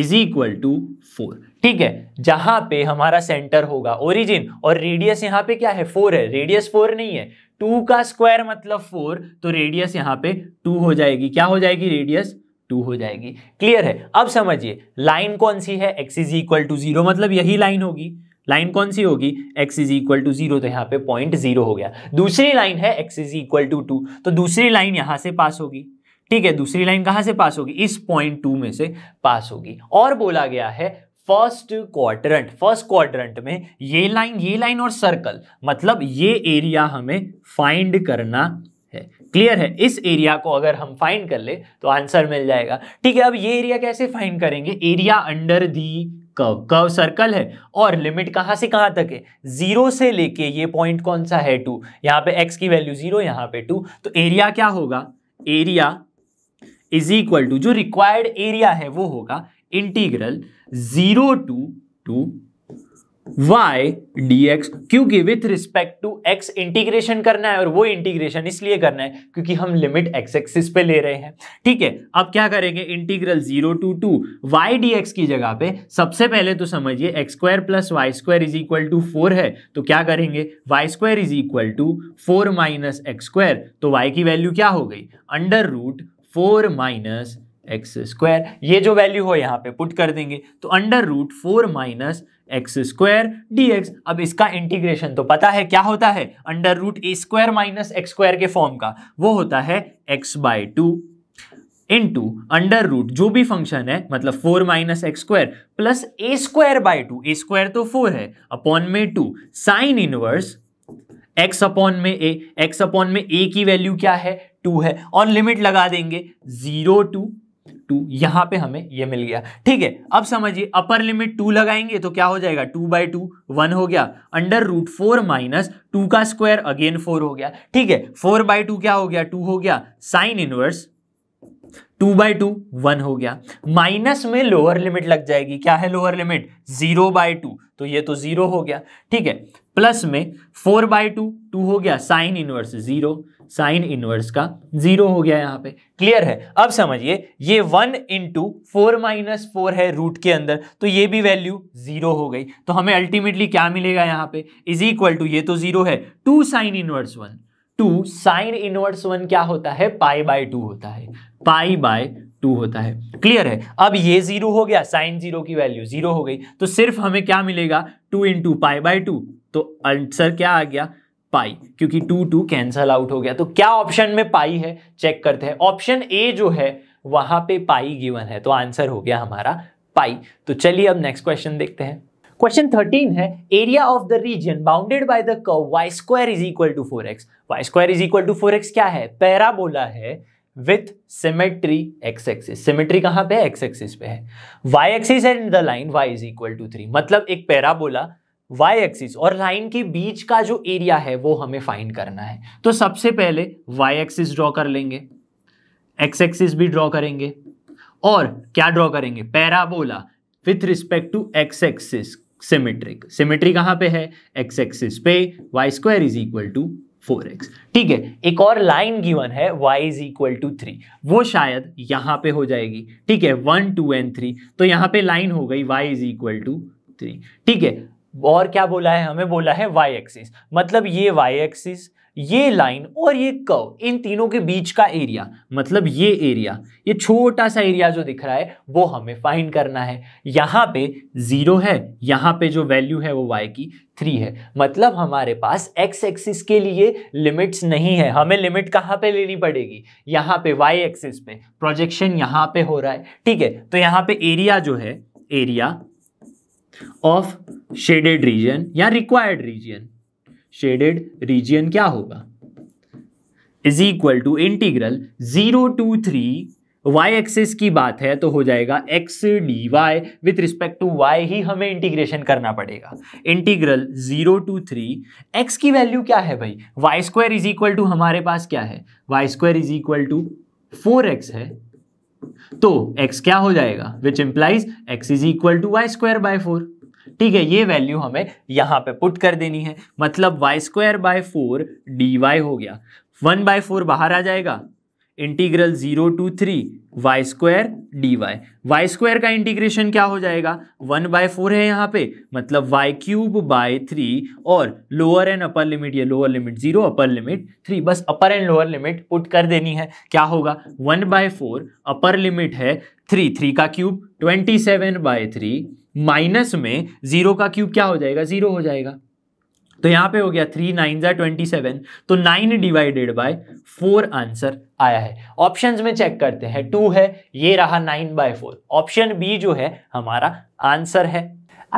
Speaker 1: is equal to four ठीक है जहां पे हमारा सेंटर होगा ओरिजिन और रेडियस यहाँ पे क्या है फोर है रेडियस फोर नहीं है टू का स्क्वायर मतलब फोर तो रेडियस यहाँ पे टू हो जाएगी क्या हो जाएगी रेडियस टू हो जाएगी क्लियर है अब समझिए लाइन कौन सी है x is equal to zero मतलब यही लाइन होगी लाइन कौन सी होगी x is equal to zero तो यहाँ पे पॉइंट जीरो हो गया दूसरी लाइन है x is equal to two तो दूसरी लाइन यहाँ से पास होगी ठीक है दूसरी लाइन कहाँ से पास होगी इस पॉइंट टू में से पास होगी और बोला गया है फर्स्ट क्वाड्रेंट फर्स्ट क्वाड्रेंट में ये लाइन ये लाइन और सर्कल मतलब ये एरिया हमें फाइंड करना है क्लियर है इस एरिया को अगर हम फाइंड कर ले तो आंसर मिल जाएगा ठीक है अब ये एरिया कैसे फाइंड करेंगे area under the curve curve circle है और लिमिट कहाँ से कहाँ तक है जीरो से लेके ये पॉइंट कौन सा है टू यहाँ पे एक्स की वैल्यू जीरो यहाँ पे टू तो एरिया क्या होगा एरिया इज इक्वल टू जो रिक्वायर्ड एरिया है वो होगा integral zero to two y dx क्योंकि with respect to x integration करना है और वो इंटीग्रेशन इसलिए करना है क्योंकि हम लिमिट x एक्सिस पे ले रहे हैं ठीक है अब क्या करेंगे integral zero to two y d की जगह पे सबसे पहले तो समझिए x square plus y square is equal to four है तो क्या करेंगे y square is equal to four minus x square तो y की वैल्यू क्या हो गई under root four minus x square ये जो वैल्यू हो यहाँ पे पुट कर देंगे तो under root four minus x square d x अब इसका इंटीग्रेशन तो पता है क्या होता है under root a square minus x square के फॉर्म का वो होता है x by two into under root जो भी फंक्शन है मतलब four minus x square plus a square by two a square तो फोर है अपॉन में two sine inverse x upon में ए एक्स अपॉन में ए की वैल्यू क्या है टू है और लिमिट लगा देंगे जीरो टू टू यहां पे हमें ये मिल गया ठीक है अब समझिए अपर लिमिट टू लगाएंगे तो क्या हो जाएगा टू बाई टू वन हो गया under root four minus two का स्क्वायर अगेन फोर हो गया ठीक है फोर बाई टू क्या हो गया टू हो गया sine inverse two by two one हो गया माइनस में लोअर लिमिट लग जाएगी क्या है lower limit zero by two तो ये तो जीरो हो गया ठीक है प्लस में फोर बाय टू टू हो गया sine inverse zero sine inverse का जीरो हो गया यहाँ पे क्लियर है अब समझिए ये one into four minus four है रूट के अंदर तो ये भी वैल्यू जीरो हो गई तो हमें अल्टीमेटली क्या मिलेगा यहाँ पे इज इक्वल टू ये तो जीरो है two sine inverse one two sine inverse one क्या होता है पाई बाय टू होता है पाई बाय टू होता है क्लियर है अब ये जीरो हो गया साइन जीरो की वैल्यू जीरो हो गई तो सिर्फ हमें क्या मिलेगा two into pi by two तो आंसर क्या आ गया पाई क्योंकि टू टू कैंसल आउट हो गया तो क्या ऑप्शन में पाई है चेक करते हैं ऑप्शन ए जो है वहां पे पाई गिवन है तो आंसर हो गया हमारा पाई तो चलिए अब नेक्स्ट क्वेश्चन देखते हैं क्वेश्चन थर्टीन है area of the region bounded by the curve y square is equal to four x y square is equal to four x क्या है पैराबोला है with symmetry x axis symmetry कहां पे है x axis पे है y axis and the line y is equal to three मतलब एक पैराबोला y एक्सिस और लाइन के बीच का जो एरिया है वो हमें फाइंड करना है तो सबसे पहले y एक्सिस ड्रॉ कर लेंगे x एक्सिस भी ड्रॉ करेंगे और क्या ड्रॉ करेंगे parabola with respect to x axis symmetric symmetry कहां पे है x एक्सिस पे y square is equal to four x ठीक है एक और लाइन गिवन है y is equal to three वो शायद यहां पे हो जाएगी ठीक है वन टू एंड थ्री तो यहां पे लाइन हो गई y is equal to three ठीक है और क्या बोला है हमें बोला है वाई एक्सिस मतलब ये वाई एक्सिस ये लाइन और ये कव इन तीनों के बीच का एरिया मतलब ये एरिया ये छोटा सा एरिया जो दिख रहा है वो हमें फाइंड करना है यहाँ पे ज़ीरो है यहाँ पे जो वैल्यू है वो वाई की थ्री है मतलब हमारे पास एक्स एक्सिस के लिए लिमिट्स नहीं है हमें लिमिट कहाँ पे लेनी पड़ेगी यहाँ पे वाई एक्सिस पे प्रोजेक्शन यहाँ पे हो रहा है ठीक है तो यहाँ पे एरिया जो है एरिया ऑफ शेडेड रीजन या रिक्वायर्ड रीजन शेडेड रीजन क्या होगा is equal to integral zero to three y axis की बात है तो हो जाएगा x d y with respect to y ही हमें इंटीग्रेशन करना पड़ेगा integral zero to three x की वैल्यू क्या है भाई y square is equal to हमारे पास क्या है y square is equal to four x है तो एक्स क्या हो जाएगा which implies x is equal to y square by four ठीक है ये वैल्यू हमें यहाँ पे पुट कर देनी है मतलब y square by four d y हो गया वन बाय फोर बाहर आ जाएगा integral zero to three y square d y y square का इंटीग्रेशन क्या हो जाएगा वन बाय फोर है यहाँ पे मतलब वाई क्यूब बाय थ्री और लोअर एंड अपर लिमिट या lower limit zero upper limit three बस upper and lower limit put कर देनी है क्या होगा one by four upper limit है थ्री थ्री का cube twenty seven by three minus में जीरो का क्यूब क्या हो जाएगा जीरो हो जाएगा तो यहां पे हो गया थ्री नाइन जै ट्वेंटी सेवन तो nine divided by four answer आया है ऑप्शंस में चेक करते हैं टू है ये रहा nine by four option B जो है हमारा आंसर है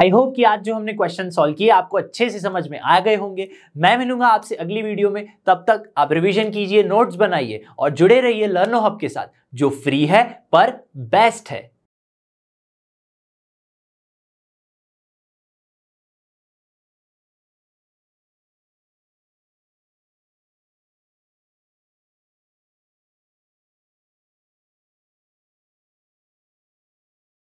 Speaker 1: आई होप कि आज जो हमने क्वेश्चन सॉल्व किए आपको अच्छे से समझ में आ गए होंगे मैं मिलूंगा आपसे अगली वीडियो में तब तक आप रिविजन कीजिए नोट्स बनाइए और जुड़े रहिए लर्नो हब के साथ जो फ्री है पर बेस्ट है